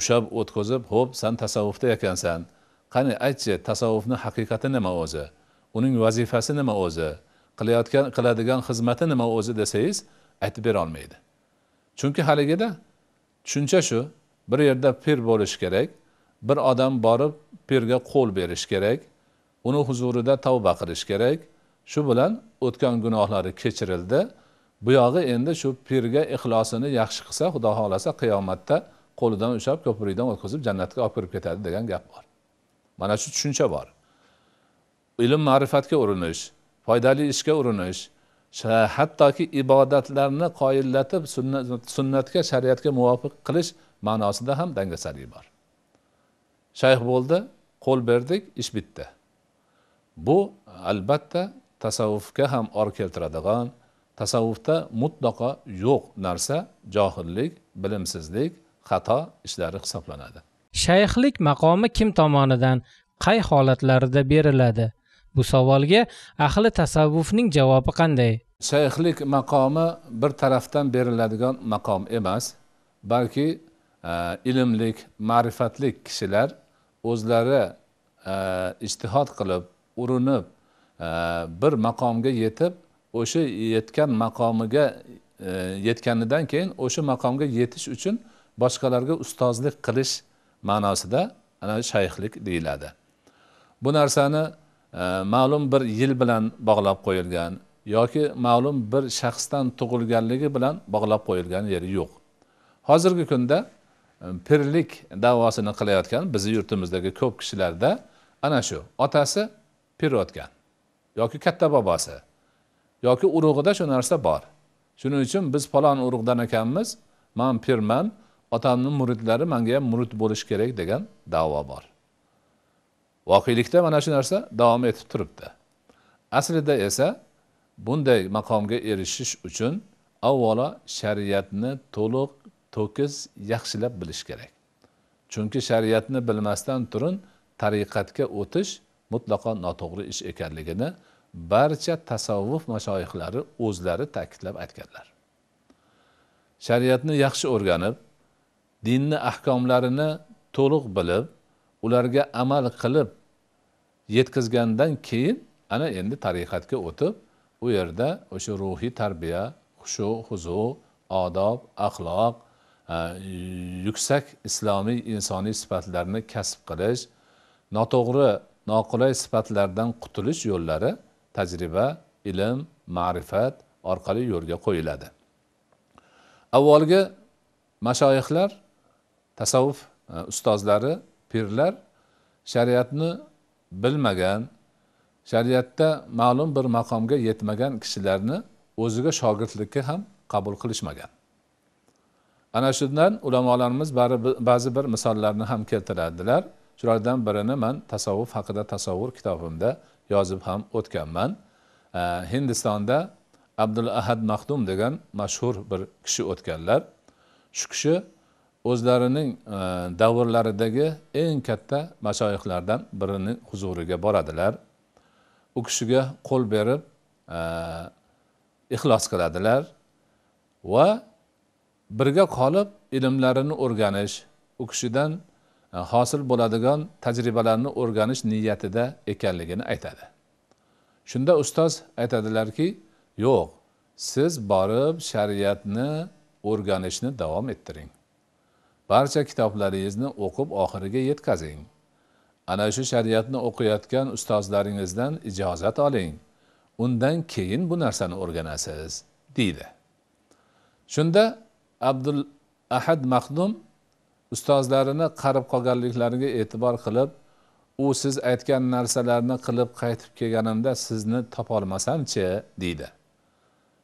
ushab o'tkazib ho'p san tasavvufda ekansan qani aytchi tasavvufni haqiqati nima o'zi uning vazifasi nima o'zi qilayotgan qiladigan xizmati nima o'zi desangiz aytib berolmaydi chunki haligida tushuncha shu bir yerda pir bo'lishi kerak bir odam borib pirga qo'l berish kerak uni huzurida tavba qilish kerak shu bilan o'tgan gunohlari kechirildi buyog'i endi shu pirga ixlosini yaxshi qilsa xudo xohlasa qiyomatda qo'lidan ushlab ko'prikdan o'tkazib jannatga olib kirib ketadi degan gap bor mana shu tushuncha bor ilm ma'rifatga urinish foydali ishga urinish hattoki ibodatlarni qoyillatib sunnatga shariatga muvofiq qilish ma'nosida ham dangasalik bor shayx bo'ldi qo'l berdik ish bitdi bu albatta tasavvufga ham or keltiradigan tasavvufda mutlaqo yo'q narsa johillik bilimsizlik xato ishlari hisoblanadi shayxlik maqomi kim tomonidan qay holatlarda beriladi bu savolga ahli tasavvufning javobi qanday shayxlik maqomi bir tarafdan beriladigan maqom emas balki e, ilmlik ma'rifatlik kishilar o'zlari e, ijtihod qilib urinib e, bir maqomga yetib o'sha yetgan maqomiga yetganidan keyin o'sha maqomga yetish uchun boshqalarga ustozlik qilish ma'nosida ana shayxlik deyiladi bu narsani ma'lum bir yil bilan bog'lab qo'yilgan yoki ma'lum bir shaxsdan tug'ilganligi bilan bog'lab qo'yilgan yeri yo'q hozirgi kunda e, pirlik davosini qilayotgan bizni yurtimizdagi ko'p kishilarda ana shu otasi pir o'tgan yoki katta bobosi yoki urug'ida shu narsa bor shuning uchun biz falon urug'dan ekanmiz man pirman otamni muridlari manga ham murid bo'lishi kerak degan davo bor voqelikda mana shu narsa davom etib turibdi aslida esa bunday maqomga erishish uchun avvalo shariatni to'liq to'kis yaxshilab bilish kerak chunki shariatni bilmasdan turin tariqatga o'tish mutlaqo noto'g'ri ish ekanligini barcha tasavvuf mashoyihlari o'zlari ta'kidlab aytganlar shariatni yaxshi o'rganib dinni ahkomlarini to'liq bilib ularga amal qilib yetkazgandan keyin ana endi tariqatga o'tib u yerda o'sha ruhiy tarbiya xushu huzu odob axloq e, yuksak islomiy insoniy sifatlarni kasb qilish noto'g'ri noqulay sifatlardan qutulish yo'llari tajriba ilm ma'rifat orqali yo'lga qo'yiladi avvalgi mashoyihlar tasavvuf e, ustozlari pirlar shariatni bilmagan shariatda ma'lum bir maqomga yetmagan kishilarni o'ziga shogirdlikka ham qabul qilishmagan ana shundan ulamolarimiz ba'zi bir misollarni ham keltiradilar shulardan birini man tasavvuf haqida tasavvur kitobimda yozib ham o'tganman hindistonda abdul ahad mahdum degan mashhur bir kishi o'tganlar shu kishi o'zlarining e, davrlaridagi eng katta mashoyihlardan birini huzuriga boradilar u kishiga qo'l berib e, ixlos qiladilar va birga qolib ilmlarini o'rganish u kishidan e, hosil bo'ladigan tajribalarni o'rganish niyatida ekanligini aytadi shunda ustoz aytadilarki yo'q siz borib shariatni o'rganishni davom ettiring barcha kitoblaringizni o'qib oxiriga yetkazing ana shu shariatni o'qiyotgan ustozlaringizdan ijozat oling undan keyin bu narsani o'rganasiz deydi shunda abdul ahad mahdum ustozlarini qarib qolganliklariga e'tibor qilib u siz aytgan narsalarni qilib qaytib kelganimda sizni topolmasamchi deydi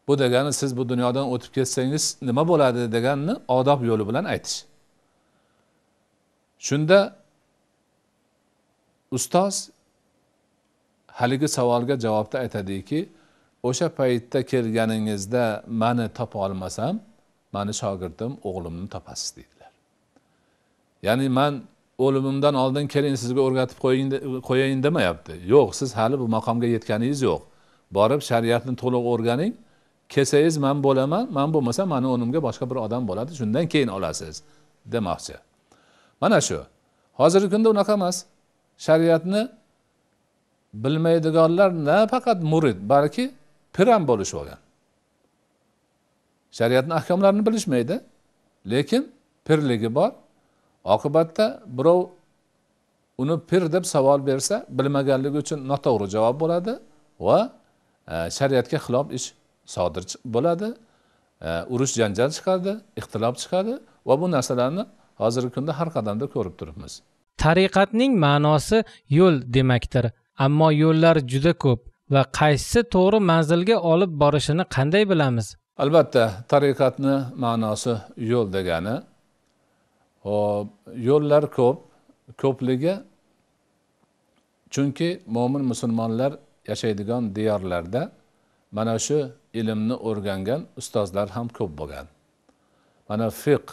bu degani siz bu dunyodan o'tib ketsangiz nima bo'ladi deganni odob yo'li bilan aytish shunda ustoz haligi savolga javobda aytadiki o'sha paytda kelganingizda mani topa olmasam mani shogirdim o'g'limni topasiz deydilar ya'ni man o'limimdan oldin keling sizga o'rgatib qo'yayin demayapti yo'q siz hali bu maqomga yetganingiz yo'q borib shariatni to'liq o'rganing kelsangiz man bo'laman man bo'lmasam mani o'rnimga boshqa bir odam bo'ladi shundan keyin olasiz demoqchi mana shu hozirgi kunda unaqa emas shariatni bilmaydiganlar nafaqat murid balki pir ham bo'lishib olgan shariatni ahkomlarini bilishmaydi lekin pirligi bor oqibatda birov uni pir deb savol bersa bilmaganligi uchun noto'g'ri javob bo'ladi va e, shariatga xilof ish sodir bo'ladi e, urush janjal chiqadi ixtilof chiqadi va bu narsalarni hozirgi kunda har qadamda ko'rib turibmiz tariqatning ma'nosi yo'l demakdir ammo yo'llar juda ko'p va qaysisi to'g'ri manzilga olib borishini qanday bilamiz albatta tariqatni ma'nosi yo'l degani hop yo'llar ko'p ko'pligi chunki mo'min musulmonlar yashaydigan diyorlarda mana shu ilmni o'rgangan ustozlar ham ko'p bo'lgan mana fiq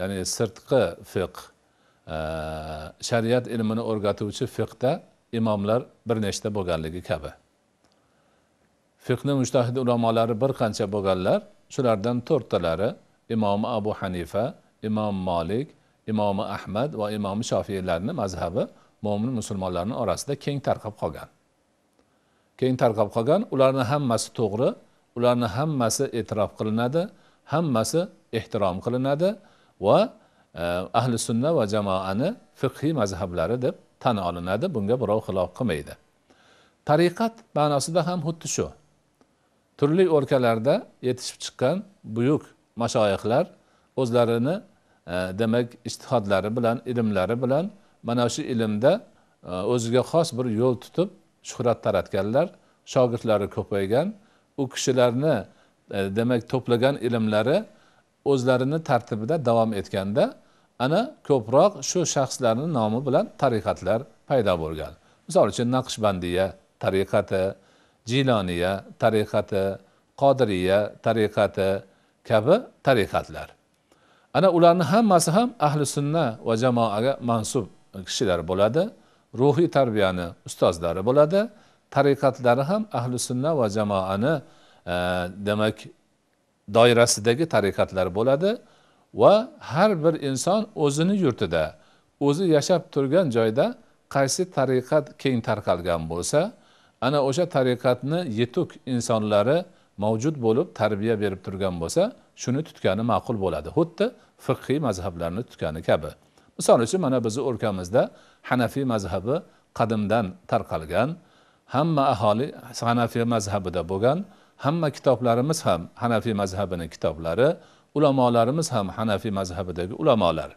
ya'ni sirtqi fiqh shariat ilmini o'rgatuvchi fiqda imomlar bir nechta bo'lganligi kabi fiqni mushtahid ulamolari bir qancha bo'lganlar shulardan to'rttalari imomi abu hanifa imom molik imomi ahmad va imomi shofiylarni mazhabi mo'min musulmonlarni orasida keng tarqab qolgan keng tarqab qolgan ularni hammasi to'g'ri ularni hammasi e'tirof qilinadi hammasi ehtirom qilinadi va ahli sunna va jamoani fiqhiy mazhablari deb tan olinadi bunga birov xilof qilmaydi tariqat ma'nosida ham xuddi shu turli o'lkalarda yetishib chiqqan buyuk mashoyihlar o'zlarini e, demak ijtihodlari bilan ilmlari bilan mana shu ilmda e, o'ziga xos bir yo'l tutib shuhrat taratganlar shogirdlari ko'paygan u kishilarni e, demak to'plagan ilmlari o'zlarini tartibida davom etganda ana ko'proq shu shaxslarni nomi bilan tariqatlar paydo bo'lgan misol uchun naqshbandiya tariqati jiloniya tariqati qodiriya tariqati kabi tariqatlar ana ularni hammasi ham ahli sunna va jamoaga mansub kishilar bo'ladi ruhiy tarbiyani ustozlari bo'ladi tariqatlari ham ahli sunna va jamoani e, demak doirasidagi tariqatlar bo'ladi va har bir inson o'zini yurtida o'zi yashab turgan joyda qaysi tariqat keng tarqalgan bo'lsa ana o'sha tariqatni yetuk insonlari mavjud bo'lib tarbiya berib turgan bo'lsa shuni tutgani ma'qul bo'ladi xuddi fiqhiy mazhablarni tutgani kabi misol uchun mana bizni o'lkamizda hanafiy mazhabi qadimdan tarqalgan hamma aholi hanafiy mazhabida bo'lgan hamma kitoblarimiz ham hanafiy mazhabini kitoblari ulamolarimiz ham hanafiy mazhabidagi ulamolar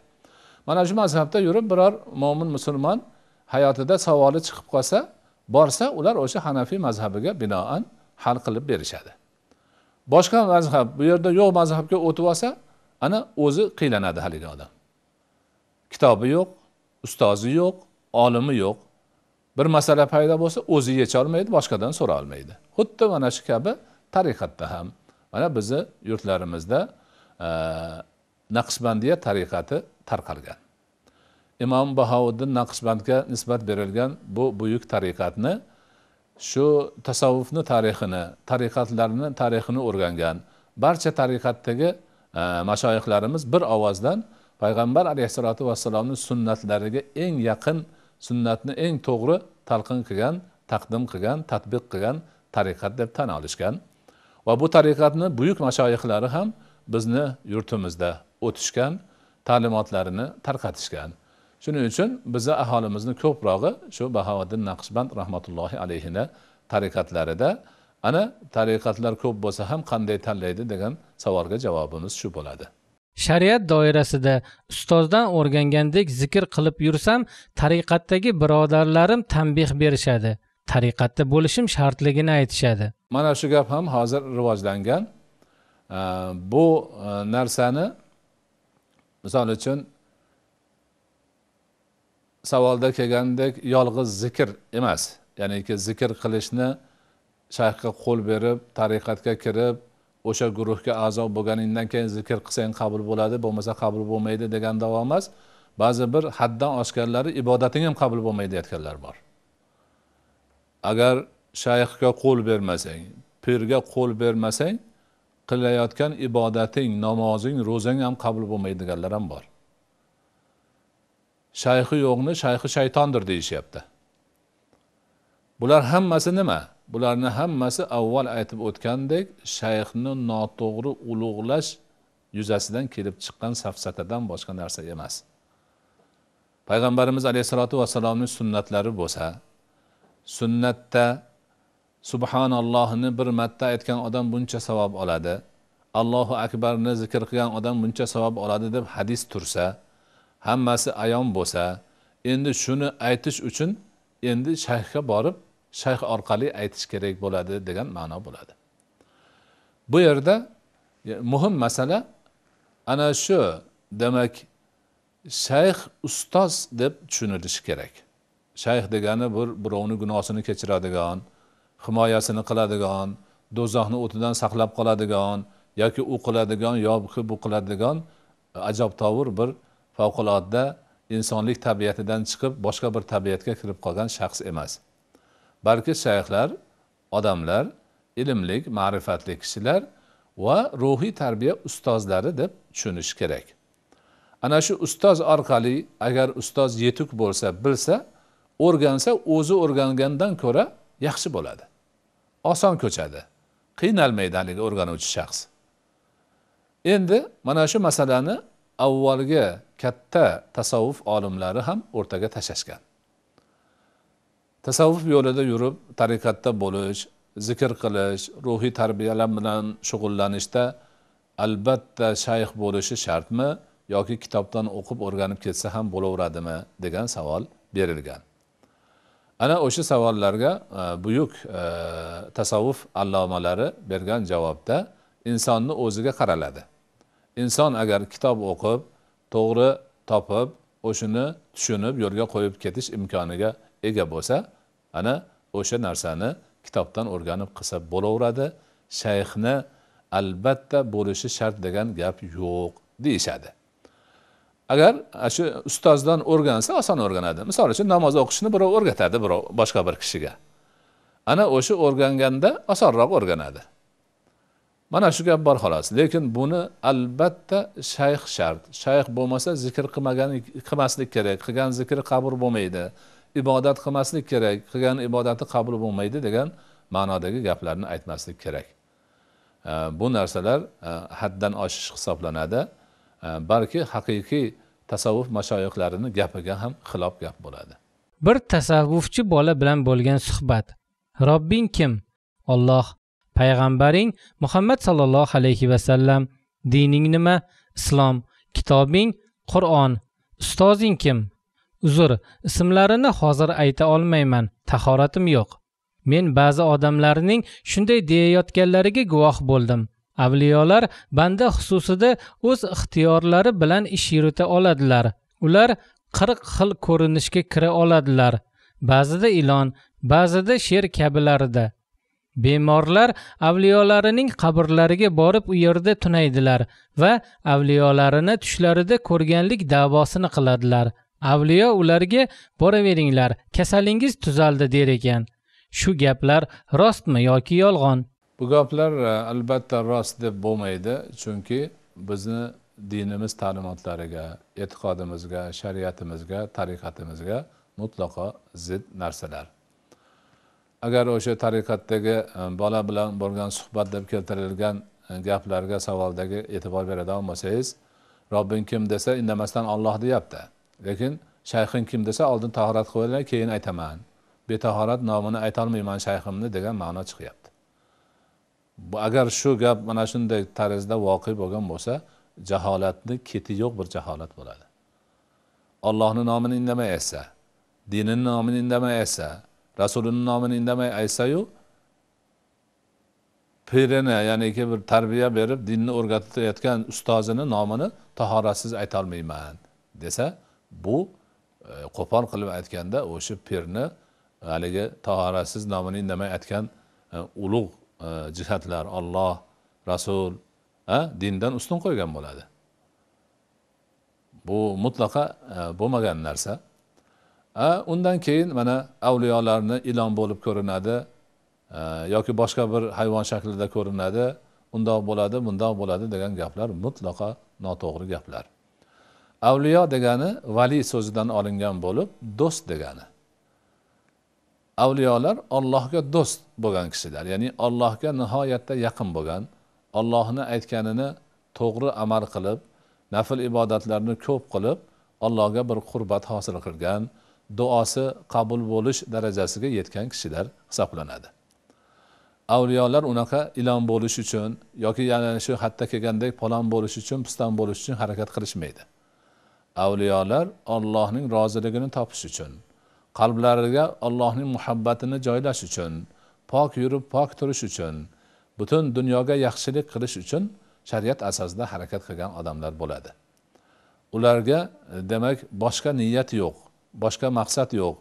mana shu mazhabda yurib biror mo'min musulmon hayotida savoli chiqib qolsa borsa ular o'sha hanafiy mazhabiga binoan hal qilib berishadi boshqa mazhab bu yerda yo'q mazhabga o'tib olsa ana o'zi qiylanadi haligi odam kitobi yo'q ustozi yo'q olimi yo'q bir masala paydo bo'lsa o'zi yecholmaydi boshqadan so'ra olmaydi xuddi mana shu kabi tariqatda ham mana bizni yurtlarimizda naqshbandiya tariqati tarqalgan imom bahovuddin naqshbandga nisbat berilgan bu buyuk tariqatni shu tasavvufni tarixini tariqatlarni tarixini o'rgangan barcha tariqatdagi e, mashoyihlarimiz bir ovozdan payg'ambar alayhissalotu vassalomni sunnatlariga eng yaqin sunnatni eng to'g'ri talqin qilgan taqdim qilgan tadbiq qilgan tariqat deb tan olishgan va bu tariqatni buyuk mashoyihlari ham bizni yurtimizda o'tishgan ta'limotlarini tarqatishgan shuning uchun bizni aholimizni ko'prog'i shu bahoviddin naqshband rahmatullohi alayhini tariqatlarida ana tariqatlar ko'p bo'lsa ham qanday tanlaydi degan savolga javobimiz shu bo'ladi shariat doirasida ustozdan o'rgangandek zikr qilib yursam tariqatdagi birodarlarim tanbeh berishadi tariqatda bo'lishim shartligini aytishadi mana shu gap ham hozir rivojlangan bu narsani misol uchun savolda kelgandek yolg'iz zikr emas ya'niki zikr qilishni shayxga qo'l berib tariqatga kirib o'sha guruhga a'zo bo'lganingdan keyin zikr qilsang qabul bo'ladi bo'lmasa qabul bo'lmaydi degan davo emas ba'zi bir haddan oshganlari ibodating ham qabul bo'lmaydi deyayotganlar bor agar shayxga qo'l bermasang pirga qo'l bermasang qilayotgan ibodating namozing ro'zang ham qabul bo'lmaydiganlar ham bor shayxi yo'qni shayxi shaytondir deyishyapti bular hammasi nima bularni hammasi avval aytib o'tgandek shayxni noto'g'ri ulug'lash yuzasidan kelib chiqqan safsatadan boshqa narsa emas payg'ambarimiz alayhissalotu vassalomni sunnatlari bo'lsa sunnatda subhanallohni bir marta aytgan odam buncha savob oladi allohu akbarni zikr qilgan odam buncha savob oladi deb hadis tursa hammasi ayon bo'lsa endi shuni aytish uchun endi shayxga borib shayx orqali aytish kerak bo'ladi degan ma'no bo'ladi bu yerda muhim masala ana shu demak shayx ustoz deb tushunilishi kerak shayx degani bir birovni gunohini kechiradigan himoyasini qiladigan do'zaxni o'tidan saqlab qoladigan yoki u qiladigan yoki bu qiladigan e, ajabtovur bir favqulodda insonlik tabiatidan chiqib boshqa bir tabiatga kirib qolgan shaxs emas balki shayxlar odamlar ilmlik ma'rifatli kishilar va ruhiy tarbiya ustozlari deb tushunish kerak ana shu ustoz orqali agar ustoz yetuk bo'lsa bilsa o'rgansa o'zi o'rgangandan ko'ra yaxshi bo'ladi oson ko'chadi qiynalmaydi haligi o'rganuvchi shaxs endi mana shu masalani avvalgi katta tasavvuf olimlari ham o'rtaga tashlashgan tasavvuf yo'lida yurib tariqatda bo'lish zikr qilish ruhiy tarbiyalar bilan shug'ullanishda albatta shayx bo'lishi shartmi yoki kitobdan o'qib o'rganib ketsa ham bo'laveradimi degan savol berilgan ana o'sha savollarga e, buyuk e, tasavvuf allomalari bergan javobda insonni o'ziga qaraladi inson agar kitob o'qib to'g'ri topib o'shani tushunib yo'lga qo'yib ketish imkoniga ega bo'lsa ana o'sha narsani kitobdan o'rganib qilsa bo'laveradi shayxni albatta bo'lishi shart degan gap yo'q deyishadi agar shu ustozdan o'rgansa oson o'rganadi misol uchun namoz o'qishni birov o'rgatadi birov boshqa bir kishiga ana o'sha o'rganganda osonroq o'rganadi mana shu gap bor xolos lekin buni albatta shayx shart shayx bo'lmasa zikr qilmagan qilmaslik kerak qilgan zikri qabul bo'lmaydi ibodat qilmaslik kerak qilgan ibodati qabul bo'lmaydi degan ma'nodagi gaplarni aytmaslik kerak bu narsalar haddan oshish hisoblanadi E, balki haqiqiy tasavvuf mashoyihlarini gapiga ham xilof gap bo'ladi bir tasavvufchi bola bilan bo'lgan suhbat robbing kim olloh payg'ambaring muhammad sollallohu alayhi vasallam dining nima islom kitobing qur'on ustozing kim uzr ismlarini hozir ayta olmayman tahoratim yo'q men ba'zi odamlarning shunday deyayotganlariga guvoh bo'ldim avliyolar banda xususida o'z ixtiyorlari bilan ish yurita oladilar ular qirq xil ko'rinishga kira oladilar ba'zida ilon ba'zida sher kabilarida bemorlar avliyolarining qabrlariga borib u yerda tunaydilar va avliyolarini tushlarida ko'rganlik da'vosini qiladilar avliyo ularga boraveringlar kasalingiz tuzaldi der ekan shu gaplar rostmi yoki yolg'on bu gaplar e, albatta rost deb bo'lmaydi chunki bizni dinimiz ta'limotlariga e'tiqodimizga shariatimizga tariqatimizga mutlaqo zid narsalar agar o'sha tariqatdagi e, bola bilan bo'lgan suhbat deb keltirilgan e, gaplarga savoldagi e'tibor beradigan bo'lsangiz robbing kim desa indamasdan olloh deyapti lekin shayxing kim desa oldin tahorat qilib keyin aytaman betahorat nomini aytolmayman shayximni degan ma'no chiqyapti agar shu gap mana shunday tarzda voqe bo'lgan bo'lsa jaholatni keti yo'q bir jaholat bo'ladi ollohni nomini indamay aytsa dinini nomini indamay aytsa rasulini nomini indamay aytsayu pirini ya'niki bir tarbiya berib dinni o'rgatayotgan ustozini nomini tahoratsiz aytolmayman desa bu e, qo'pol qilib aytganda o'sha pirni haligi tahoratsiz nomini indamay aytgan e, ulug' Э, jihatlar olloh rasul dindan ustun qo'ygan bo'ladi bu mutlaqo e, bo'lmagan narsa undan keyin mana avliyolarni ilon bo'lib ko'rinadi e, yoki boshqa bir hayvon shaklida ko'rinadi undoq bo'ladi bundoq bo'ladi degan gaplar mutlaqo noto'g'ri gaplar avliyo degani vali so'zidan olingan bo'lib do'st degani avliyolar Allohga do'st bo'lgan kishilar ya'ni Allohga nihoyatda yaqin bo'lgan Allohni aytganini to'g'ri amal qilib nafl ibodatlarni ko'p qilib allohga bir qurbat hosil qilgan duosi qabul bo'lish darajasiga yetgan kishilar hisoblanadi avliyolar unaqa ilon bo'lish uchun yoki yana shu xatda kelgandek palon bo'lish uchun piston bo'lish uchun harakat qilishmaydi avliyolar ollohning roziligini topish uchun qalblariga allohning muhabbatini joylash uchun pok yurib pok turish uchun butun dunyoga yaxshilik qilish uchun shariat asosida harakat qilgan odamlar bo'ladi ularga e, demak boshqa niyat yo'q boshqa maqsad yo'q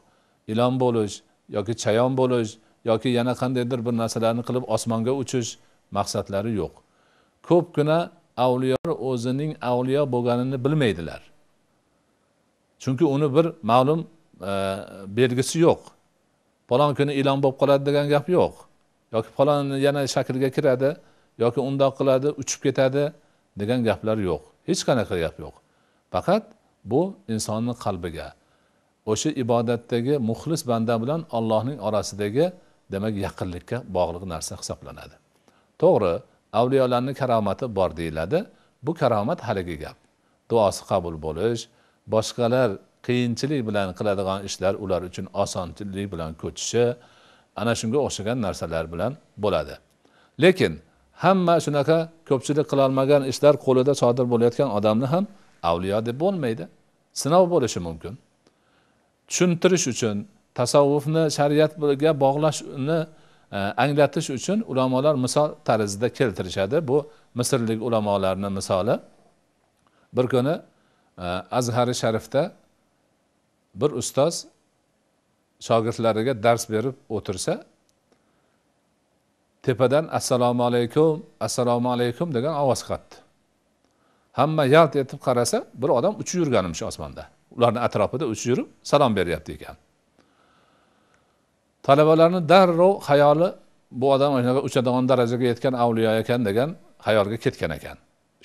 ilon bo'lish yoki chayon bo'lish yoki yana qandaydir bir narsalarni qilib osmonga uchish maqsadlari yo'q ko'pgina avliyolar o'zining avliyo bo'lganini bilmaydilar chunki uni bir ma'lum belgisi yo'q falon kuni ilon bo'lib qoladi degan gap yo'q yoki falon yana shaklga kiradi yoki undoq qiladi uchib ketadi degan gaplar yo'q hech qanaqa gap yo'q faqat bu insonni qalbiga o'sha ibodatdagi muxlis banda bilan allohning orasidagi demak yaqinlikka bog'liq narsa hisoblanadi to'g'ri avliyolarni karomati bor deyiladi bu karomat haligi gap duosi qabul bo'lish boshqalar qiyinchilik bilan qiladigan ishlar ular uchun osonchilik bilan ko'chishi ana shunga o'xshagan narsalar bilan bo'ladi lekin hamma shunaqa ko'pchilik qilolmagan ishlar qo'lida sodir bo'layotgan odamni ham avliyo deb bo'lmaydi sinov bo'lishi mumkin tushuntirish uchun tasavvufni shariatga bog'lashni e, anglatish uchun ulamolar misol tarzida keltirishadi bu misrlik ulamolarni misoli bir kuni e, azhari sharifda bir ustoz shogirdlariga dars berib o'tirsa tepadan assalomu alaykum assalomu alaykum degan ovoz chiqadi hamma yalt etib qarasa bir odam uchib yurganmish osmonda ularni atrofida uchib yurib salom beryapti ekan talabalarni darrov xayoli bu odam shunaqa uchadigan darajaga yetgan avliyo ekan degan xayolga ketgan ekan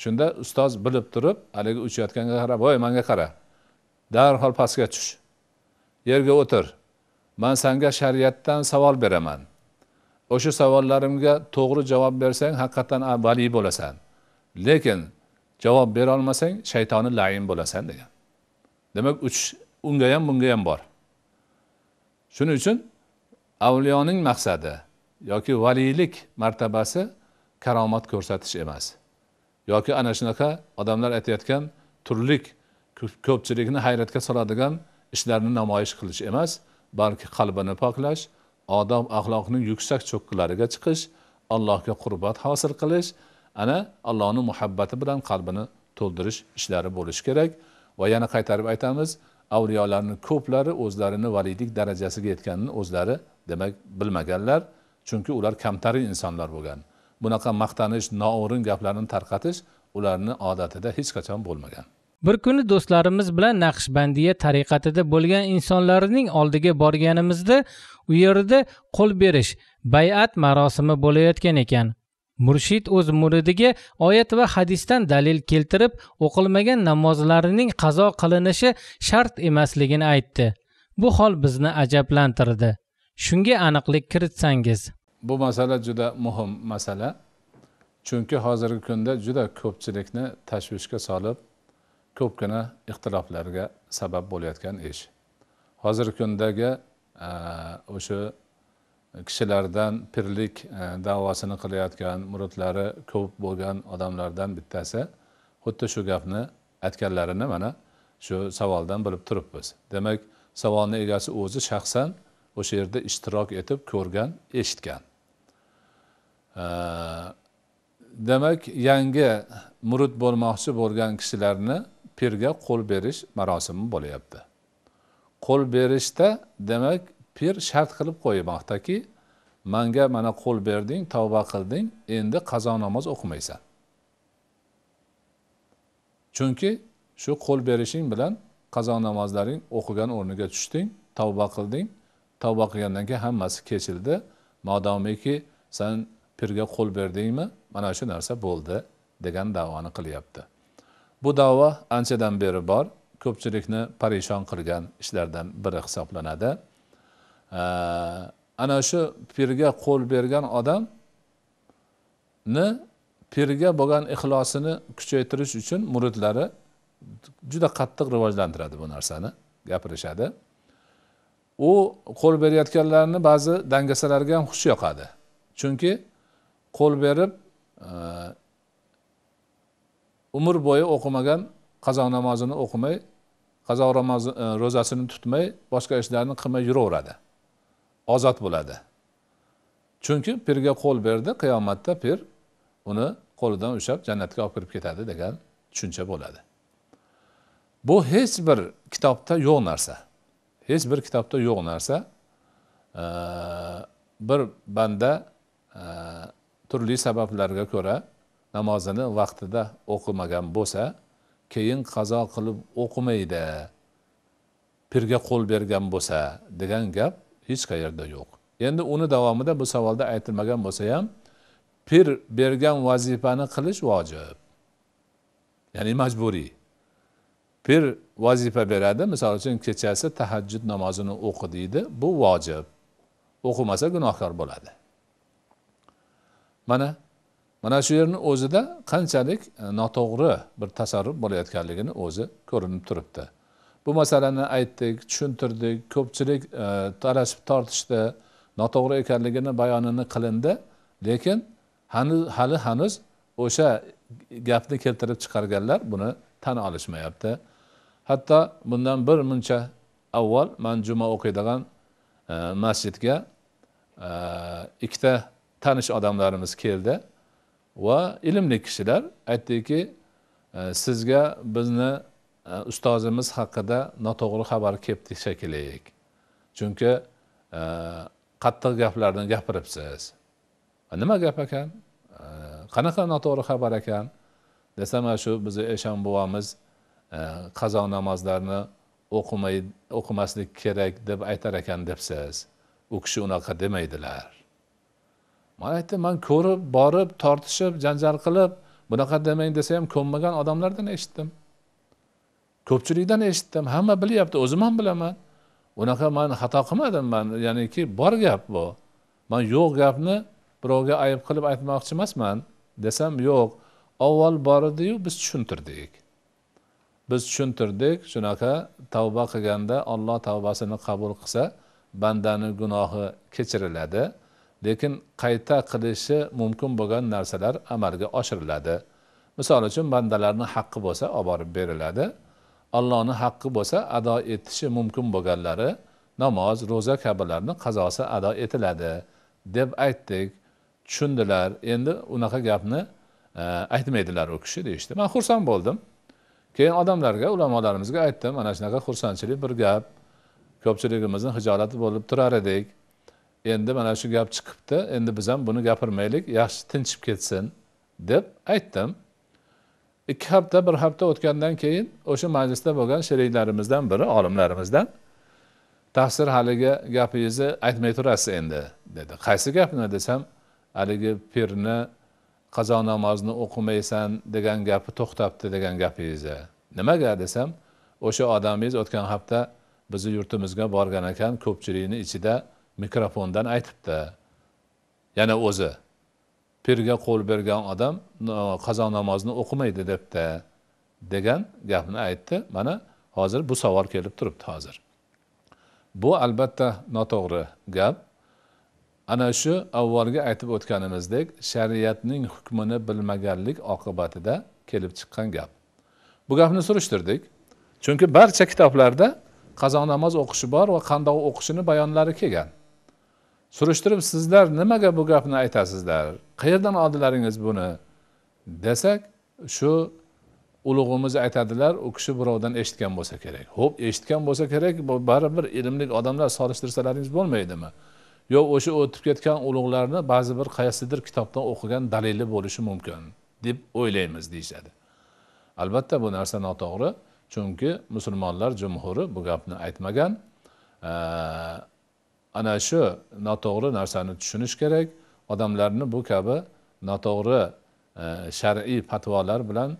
shunda ustoz bilib turib haligi uchayotganga qarab voy manga qara darhol pastga tush yerga o'tir man sanga shariatdan savol beraman o'sha savollarimga to'g'ri javob bersang haqiqatdan valiy bo'lasan lekin javob berolmasang shaytoni layin bo'lasan degan demak uch unga ham bunga ham bor shuning uchun avliyoning maqsadi yoki valiylik martabasi karomat ko'rsatish emas yoki ana shunaqa odamlar aytayotgan turlik ko'pchilikni hayratga soladigan ishlarni namoyish qilish emas balki qalbini poklash odob axloqning yuksak cho'qqilariga chiqish allohga qurbat hosil qilish ana allohni muhabbati bilan qalbini to'ldirish ishlari bo'lishi kerak va yana qaytarib aytamiz avliyolarni ko'plari o'zlarini valiylik darajasiga yetganini o'zlari demak bilmaganlar chunki ular kamtarin insonlar bo'lgan bunaqa maqtanish noo'rin gaplarni tarqatish ularni odatida hech qachon bo'lmagan bir kuni do'stlarimiz bilan naqshbandiya tariqatida bo'lgan insonlarning oldiga borganimizda u yerda qo'l berish bay'at marosimi bo'layotgan ekan murshid o'z muridiga oyat va hadisdan dalil keltirib o'qilmagan namozlarining qazo qilinishi shart emasligini aytdi bu hol bizni ajablantirdi shunga aniqlik kiritsangiz bu masala juda muhim masala chunki hozirgi kunda juda ko'pchilikni tashvishga solib ko'pgina ixtiloflarga sabab bo'layotgan ish hozirgi kundagi e, o'sha kishilardan pirlik e, davosini qilayotgan muridlari ko'p bo'lgan odamlardan bittasi xuddi shu gapni aytganlarini mana shu savoldan bilib turibmiz demak savolni egasi o'zi shaxsan o'sha yerda ishtirok etib ko'rgan eshitgan e, demak yangi murid bo'lmoqchi bo'lgan kishilarni pirga qo'l berish marosimi bo'lyapti qo'l berishda demak pir shart qilib qo'ymoqdaki manga mana qo'l berding tavba qilding endi qazo namoz o'qimaysan chunki shu qo'l berishing bilan qazo namozlaring o'qigan o'rniga tushding tavba qilding tavba qilgandan keyin hammasi kechildi modomiki san pirga qo'l berdingmi mana shu narsa bo'ldi degan davoni qilyapti bu da'vo anchadan beri bor ko'pchilikni parishon qilgan ishlardan biri hisoblanadi ana shu pirga qo'l bergan odamni pirga bo'lgan ixlosini kuchaytirish uchun muridlari juda qattiq rivojlantiradi bu narsani gapirishadi u qo'l berayotganlarni ba'zi dangasalarga ham xush yoqadi chunki qo'l berib e, umr bo'yi o'qimagan qazo namozini o'qimay qazo e, ro'zasini tutmay boshqa ishlarni qilmay yuraveradi ozod bo'ladi chunki pirga qo'l berdi qiyomatda pir uni qo'lidan ushlab jannatga olib kirib ketadi degan tushuncha bo'ladi bu hech bir kitobda yo'q narsa hech bir kitobda yo'q narsa e, bir banda e, turli sabablarga ko'ra namozini vaqtida o'qimagan bo'lsa keyin qazo qilib o'qimaydi pirga qo'l bergan bo'lsa degan gap hech qayerda yo'q endi uni davomida bu savolda aytilmagan bo'lsa ham pir bergan vazifani qilish vojib ya'ni majburiy pir vazifa beradi misol uchun kechasi tahajjud namozini o'qi deydi bu vojib o'qimasa gunohkor bo'ladi mana mana shu yerni o'zida qanchalik e, noto'g'ri bir tasarruf bo'layotganligini o'zi ko'rinib turibdi bu masalani aytdik tushuntirdik ko'pchilik e, talashib tortishdi noto'g'ri ekanligini bayonini qilindi lekin hali hanuz o'sha gapni keltirib chiqarganlar buni tan olishmayapti hatto bundan bir muncha avval man juma o'qiydigan e, masjidga ikkita tanish odamlarimiz keldi va ilmli kishilar aytdiki e, sizga bizni e, ustozimiz haqida noto'g'ri xabar kelibdi shekilli chunki e, qattiq gaplarni gapiribsiz nima gap ekan qanaqa noto'g'ri xabar ekan desa mana shu bizni eshon buvamiz qazo namozlarini o'qimay o'qimaslik kerak deb aytar ekan debsiz u kishi unaqa demaydilar man aytdim man ko'rib borib tortishib janjal qilib bunaqa demang desa ham ko'nmagan odamlardan eshitdim ko'pchilikdan eshitdim hamma bilyapti o'zim ham bilaman unaqa man xato qilmadim man ya'niki bor gap bu man yo'q gapni birovga ayb qilib aytmoqchi emasman desam yo'q avval bor ediyu biz tushuntirdik biz tushuntirdik shunaqa tavba qilganda olloh tavbasini qabul qilsa bandani gunohi kechiriladi lekin qayta qilishi mumkin bo'lgan narsalar amalga oshiriladi misol uchun bandalarni haqqi bo'lsa olib borib beriladi allohni haqqi bo'lsa ado etishi mumkin bo'lganlari namoz ro'za kabilarni qazosi ado etiladi deb aytdik tushundilar endi unaqa gapni e, aytmaydilar u kishi deyishdi man xursand bo'ldim keyin odamlarga ulamolarimizga aytdim mana shunaqa xursandchilik bir gap ko'pchiligimizni hijolati bo'lib turar edik endi mana shu gap chiqibdi endi biz ham buni gapirmaylik yaxshi tinchib ketsin deb aytdim ikki hafta bir hafta o'tgandan keyin o'sha majlisda bo'lgan sheriklarimizdan biri olimlarimizdan tafsir haligi gapingizni aytmay turasiz endi dedi qaysi gapni desam haligi pirni qazo namozini o'qimaysan degan gapi to'xtabdi degan gapingizni nimaga desam o'sha odamingiz o'tgan hafta bizni yurtimizga borgan ekan ko'pchilikni ichida mikrofondan aytibdi yana o'zi pirga qo'l bergan odam qazo namozini o'qimaydi debdi degan gapni aytdi mana hozir bu savol kelib turibdi hozir bu albatta noto'g'ri gap ana shu avvalgi aytib o'tganimizdek shariatning hukmini bilmaganlik oqibatida kelib chiqqan gap bu gapni surishtirdik chunki barcha kitoblarda qazo namoz o'qishi bor va qandoq o'qishini bayonlari kelgan surishtirib sizlar nimaga bu gapni aytasizlar qayerdan oldilaringiz buni desak shu ulug'imiz aytadilar u kishi birovdan eshitgan bo'lsa kerak ho'p eshitgan bo'lsa kerak baribir ilmli odamlar solishtirsalaringiz bo'lmaydimi yo o'sha o'tib ketgan ulug'larni ba'zi bir qaysidir kitobdan o'qigan dalili bo'lishi mumkin deb o'ylaymiz deyishadi albatta bu narsa noto'g'ri chunki musulmonlar jumhuri bu gapni aytmagan ana shu noto'g'ri narsani tushunish kerak odamlarni bu kabi noto'g'ri e, shar'iy fatvolar bilan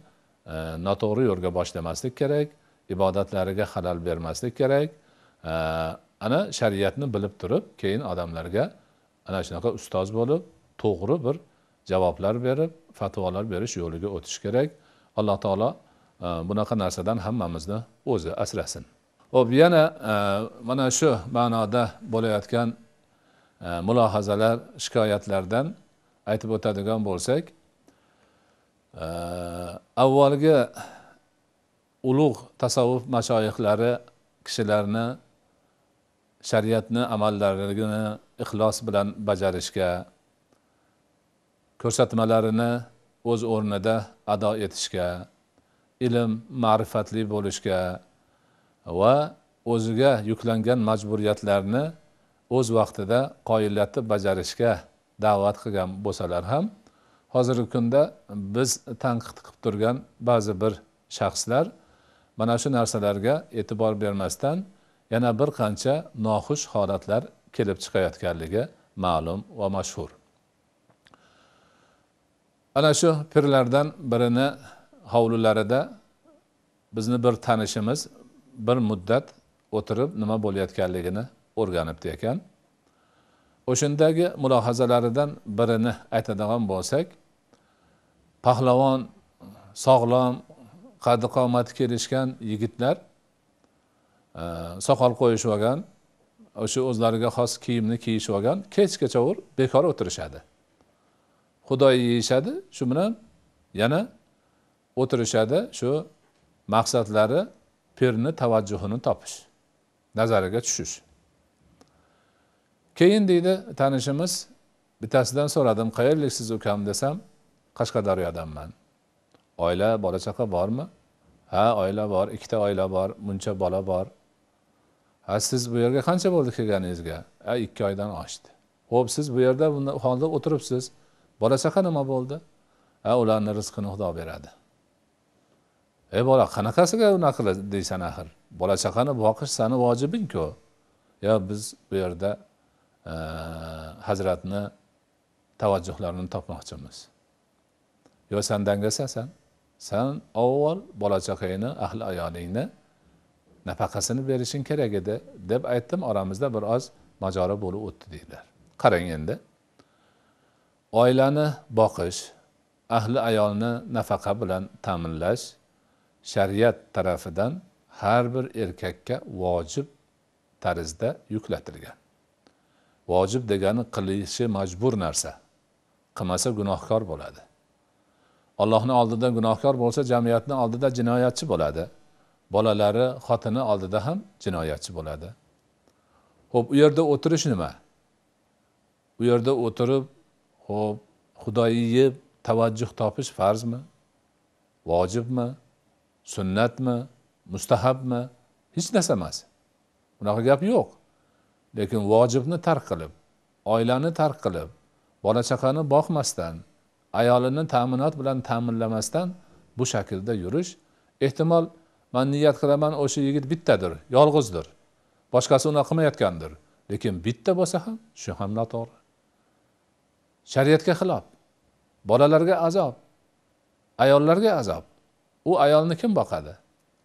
e, noto'g'ri yo'lga boshlamaslik kerak ibodatlariga xalal bermaslik kerak e, ana shariatni bilib turib keyin odamlarga ana shunaqa ustoz bo'lib to'g'ri bir javoblar berib fatvolar berish yo'liga o'tish kerak alloh taolo bunaqa narsadan hammamizni o'zi asrasin ho'p yana e, mana shu ma'noda bo'layotgan e, mulohazalar shikoyatlardan aytib o'tadigan bo'lsak e, avvalgi ulug' tasavvuf mashoyihlari kishilarni shariatni amallarini ixlos bilan bajarishga ko'rsatmalarini o'z o'rnida ado etishga ilm ma'rifatli bo'lishga va o'ziga yuklangan majburiyatlarni o'z vaqtida qoyillatib bajarishga da'vat qilgan bo'lsalar ham hozirgi kunda biz tanqid qilib turgan ba'zi bir shaxslar mana shu narsalarga e'tibor bermasdan yana bir qancha noxush holatlar kelib chiqayotganligi ma'lum va mashhur ana shu pirlardan birini hovlilarida bizni bir tanishimiz bir muddat o'tirib nima bo'layotganligini o'rganibdi ekan o'shandagi mulohazalaridan birini aytadigan bo'lsak pahlavon sog'lom qaddi qomati kelishgan yigitlar e, soqol qo'yishib olgan o'sha o'zlariga xos kiyimni kiyishib olgan kechgachavur bekor o'tirishadi xudo yeyishadi shu bilan yana o'tirishadi shu maqsadlari pirni tavajjuhini topish nazariga tushish keyin deydi tanishimiz bittasidan so'radim qayerliksiz ukam desam qashqadaryodanman oila bola chaqa bormi ha oila bor ikkita oila bor buncha bola bor ha siz bu yerga qancha bo'ldi kelganingizga a ikki oydan oshdi ho'p siz bu yerda hozir o'tiribsiz bola chaqa nima bo'ldi ha ularni rizqini xudo beradi ey bola qanaqasiga unaqa deysan axir bola chaqani boqish sani vojibingku yo biz bu yerda e, hazratni tavajjuhlarini topmoqchimiz yo san dangasasan san avval bola chaqangni ahli ayolingni nafaqasini berishing kerak edi deb aytdim oramizda bir oz majora bo'lib o'tdi deydilar qarang endi oilani boqish ahli ayolni nafaqa bilan ta'minlash shariat tarafidan har bir erkakka vojib tarzda yuklatilgan vojib degani qilishi majbur narsa qilmasa gunohkor bo'ladi allohni oldida gunohkor bo'lsa jamiyatni oldida jinoyatchi bo'ladi bolalari xotini oldida ham jinoyatchi bo'ladi ho'p u yerda o'tirish nima u yerda o'tirib ho'p xudoyi yeb tavajjuh topish farzmi vojibmi sunnatmi mustahabmi hech narsa emas bunaqa gap yo'q lekin vojibni tark qilib oilani tark qilib bola chaqani boqmasdan ayolini ta'minot bilan ta'minlamasdan bu shaklda yurish ehtimol man niyat qilaman o'sha yigit bittadir yolg'izdir boshqasi unaqa qilmayotgandir lekin bitta bo'lsa ham shu ham noto'g'ri shariatga xilof bolalarga azob ayollarga azob u ayolni kim boqadi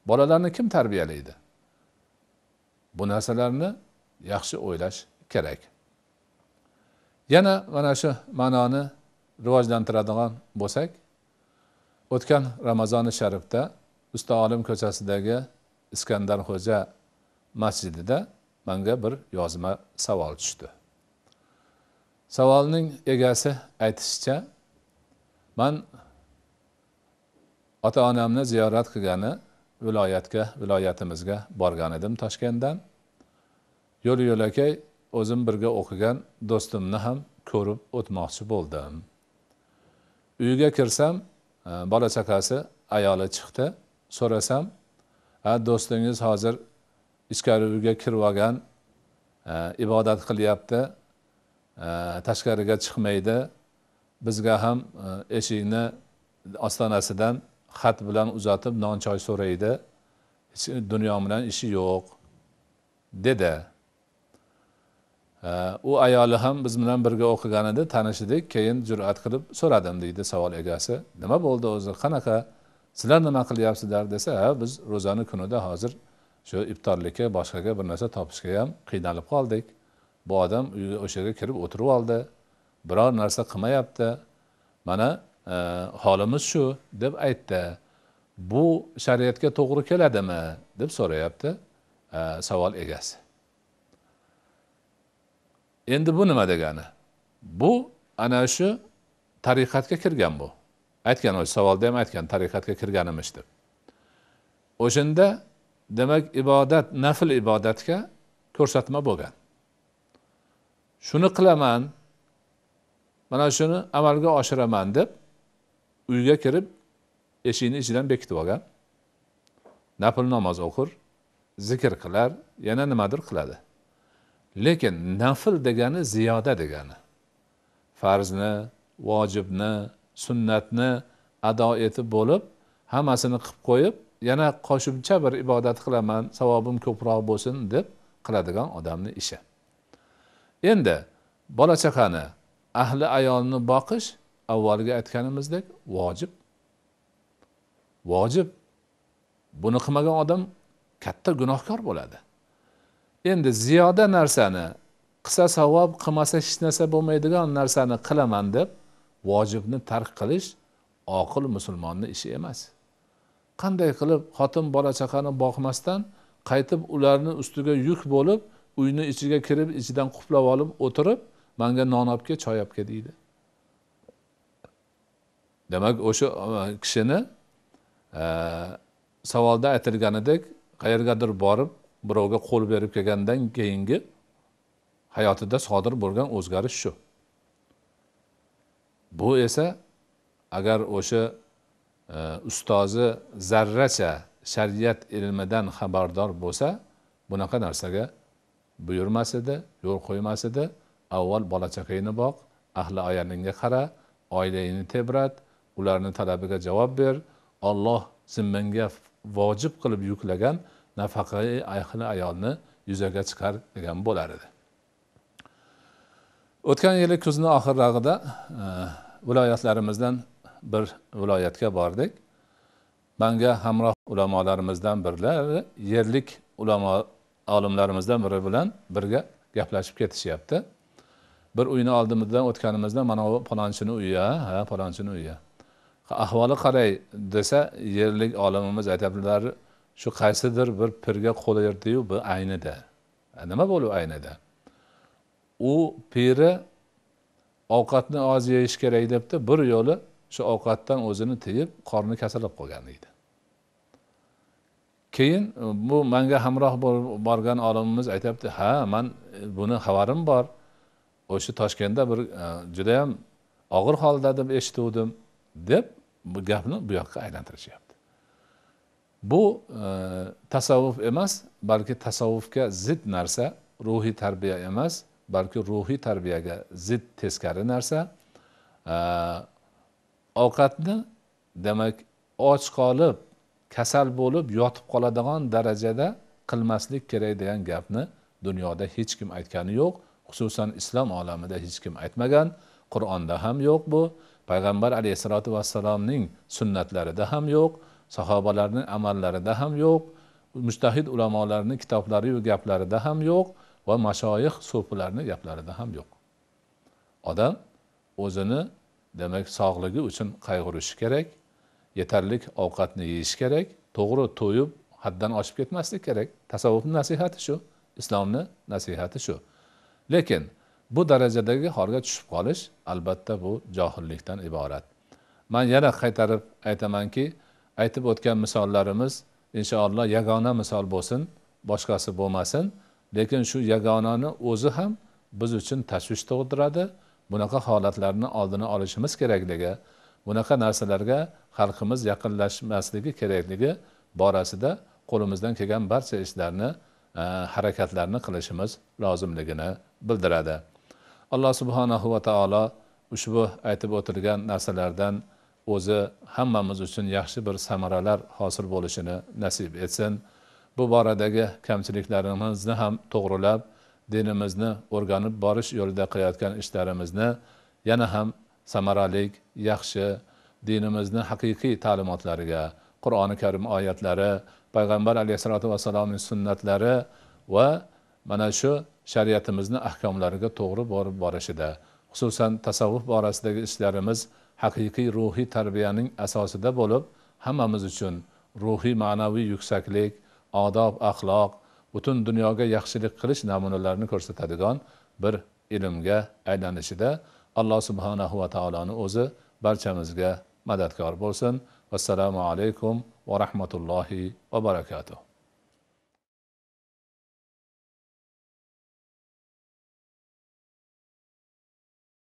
bolalarni kim tarbiyalaydi bu narsalarni yaxshi o'ylash kerak yana mana shu ma'noni rivojlantiradigan bo'lsak o'tgan ramazoni sharifda usta olim ko'chasidagi iskandarxo'ja masjidida manga bir yozma savol tushdi savolning egasi aytishicha man ota onamni ziyorat qilgani viloyatga viloyatimizga borgan edim toshkentdan yo'l yo'lakay o'zim birga o'qigan do'stimni ham ko'rib o'tmoqchi bo'ldim uyga kirsam e, bola chaqasi ayoli chiqdi so'rasam ha do'stingiz hozir ichkari uyga kirib olgan e, ibodat qilyapti e, tashqariga chiqmaydi bizga ham eshikni ostonasidan xat bilan uzatib non choy so'raydi hech dunyo bilan ishi yo'q dedi u ayoli ham biz bilan birga o'qigan edi tanishdik keyin jur'at qilib so'radim deydi savol egasi nima bo'ldi o'zi qanaqa sizlar nima qilyapsizlar desa ha biz ro'zani kunida hozir shu iftorlikka boshqaga bir narsa topishga ham qiynalib qoldik bu odam o'sha yerga kirib o'tirib oldi biror narsa qilmayapti mana holimiz shu deb aytdi bu shariatga to'g'ri keladimi deb so'rayapti savol egasi endi bu nima degani bu ana shu tariqatga kirgan bu aytgan o'sha savolda ham aytgan tariqatga kirganimish deb o'shanda demak ibodat nafl ibodatga ko'rsatma bo'lgan shuni qilaman mana shuni amalga oshiraman deb uyga kirib eshikni ichidan bekitib olgan nafl namoz o'qir zikr qilar yana nimadir qiladi lekin nafl degani ziyoda degani farzni vojibni sunnatni ado etib bo'lib hammasini qilib qo'yib yana qo'shimcha bir ibodat qilaman savobim ko'proq bo'lsin deb qiladigan odamni ishi endi bola chaqani ahli ayolni boqish avvalgi aytganimizdek vojib vojib buni qilmagan odam katta gunohkor bo'ladi endi ziyoda narsani qilsa savob qilmasa hech narsa bo'lmaydigan narsani qilaman deb vojibni tark qilish oqil musulmonni ishi emas qanday qilib xotin bola chaqani boqmasdan qaytib ularni ustiga yuk bo'lib uyni ichiga kirib ichidan quplab olib o'tirib manga non olib kel choy olib kel deydi demak o'sha kishini e, savolda aytilganidek qayergadir borib birovga qo'l berib kelgandan keyingi hayotida sodir bo'lgan o'zgarish shu bu esa agar o'sha e, ustozi zarracha shariat ilmidan xabardor bo'lsa bunaqa narsaga buyurmas edi yo'l qo'ymas edi avval bola chaqangni boq ahli oyaningga qara oilangni tebrat ularni talabiga javob ber olloh zimmangga vojib qilib yuklagan nafaqai ahli ayolni yuzaga chiqar degan bo'lar edi o'tgan yili kuzni oxirrog'ida e, viloyatlarimizdan bir viloyatga bordik manga hamroh ulamolarimizdan birlari yerlik ulamo olimlarimizdan biri bilan birga gaplashib ketishyapti bir uyni oldimizdan o'tganimizda mana bu palonchini uyi ha palonchini uyi ahvoli qalay desa yerlik olimimiz aytadilar shu qaysidir bir pirga qo'l urdiyu bu aynida nima bo'ldi aynida u piri ovqatni oz yeyish kerak debdi bir yo'li shu ovqatdan o'zini tiyib qorni kasalab qolgan deydi keyin e, bu manga hamroh bo'lib borgan olimimiz aytyapti ha man buni xabarim bor o'sha toshkentda bir e, judayam og'ir holda deb eshituvdim deb bu gapni bu yoqqa aylantirishyapti bu e, tasavvuf emas balki tasavvufga zid narsa ruhiy tarbiya emas balki ruhiy tarbiyaga zid teskari narsa e, ovqatni demak och qolib kasal bo'lib yotib qoladigan darajada qilmaslik kerak degan gapni dunyoda hech kim aytgani yo'q xususan islom olamida hech kim aytmagan qur'onda ham yo'q bu payg'ambar alayhissalotu vassalomning sunnatlarida ham yo'q sahobalarning amallarida ham yo'q mustahid ulamolarni kitoblariyu gaplarida ham yo'q va mashoyih so'filarni gaplarida ham yo'q odam o'zini demak sog'ligi uchun qayg'urishi kerak yetarli ovqatni yeyish kerak to'g'ri to'yib haddan oshib ketmaslik kerak tasavvufni nasihati shu islomni nasihati shu lekin bu darajadagi holga tushib qolish albatta bu johillikdan iborat man yana qaytarib aytamanki aytib o'tgan misollarimiz inshaalloh yagona misol bo'lsin boshqasi bo'lmasin lekin shu yagonani o'zi ham biz uchun tashvish tug'diradi bunaqa holatlarni oldini olishimiz kerakligi bunaqa narsalarga xalqimiz yaqinlashmasligi kerakligi borasida qo'limizdan kelgan barcha ishlarni eh, harakatlarni qilishimiz lozimligini bildiradi alloh subhanahu va taolo ushbu aytib o'tilgan narsalardan o'zi hammamiz uchun yaxshi bir samaralar hosil bo'lishini nasib etsin bu boradagi kamchiliklarimizni ham to'g'rilab dinimizni o'rganib borish yo'lida qilayotgan ishlarimizni yana ham samaralik yaxshi dinimizni haqiqiy ta'limotlariga qur'oni karim oyatlari payg'ambar alayhissalotu vassalomning sunnatlari va mana shu shariatimizni ahkomlariga to'g'ri borib borishida xususan tasavvuf borasidagi ishlarimiz haqiqiy ruhiy tarbiyaning asosida bo'lib hammamiz uchun ruhiy ma'naviy yuksaklik odob axloq butun dunyoga yaxshilik qilish namunalarini ko'rsatadigan bir ilmga aylanishida alloh subhanahu va taoloni o'zi barchamizga madadkor bo'lsin vassalomu alaykum va rahmatullohi va barakatuh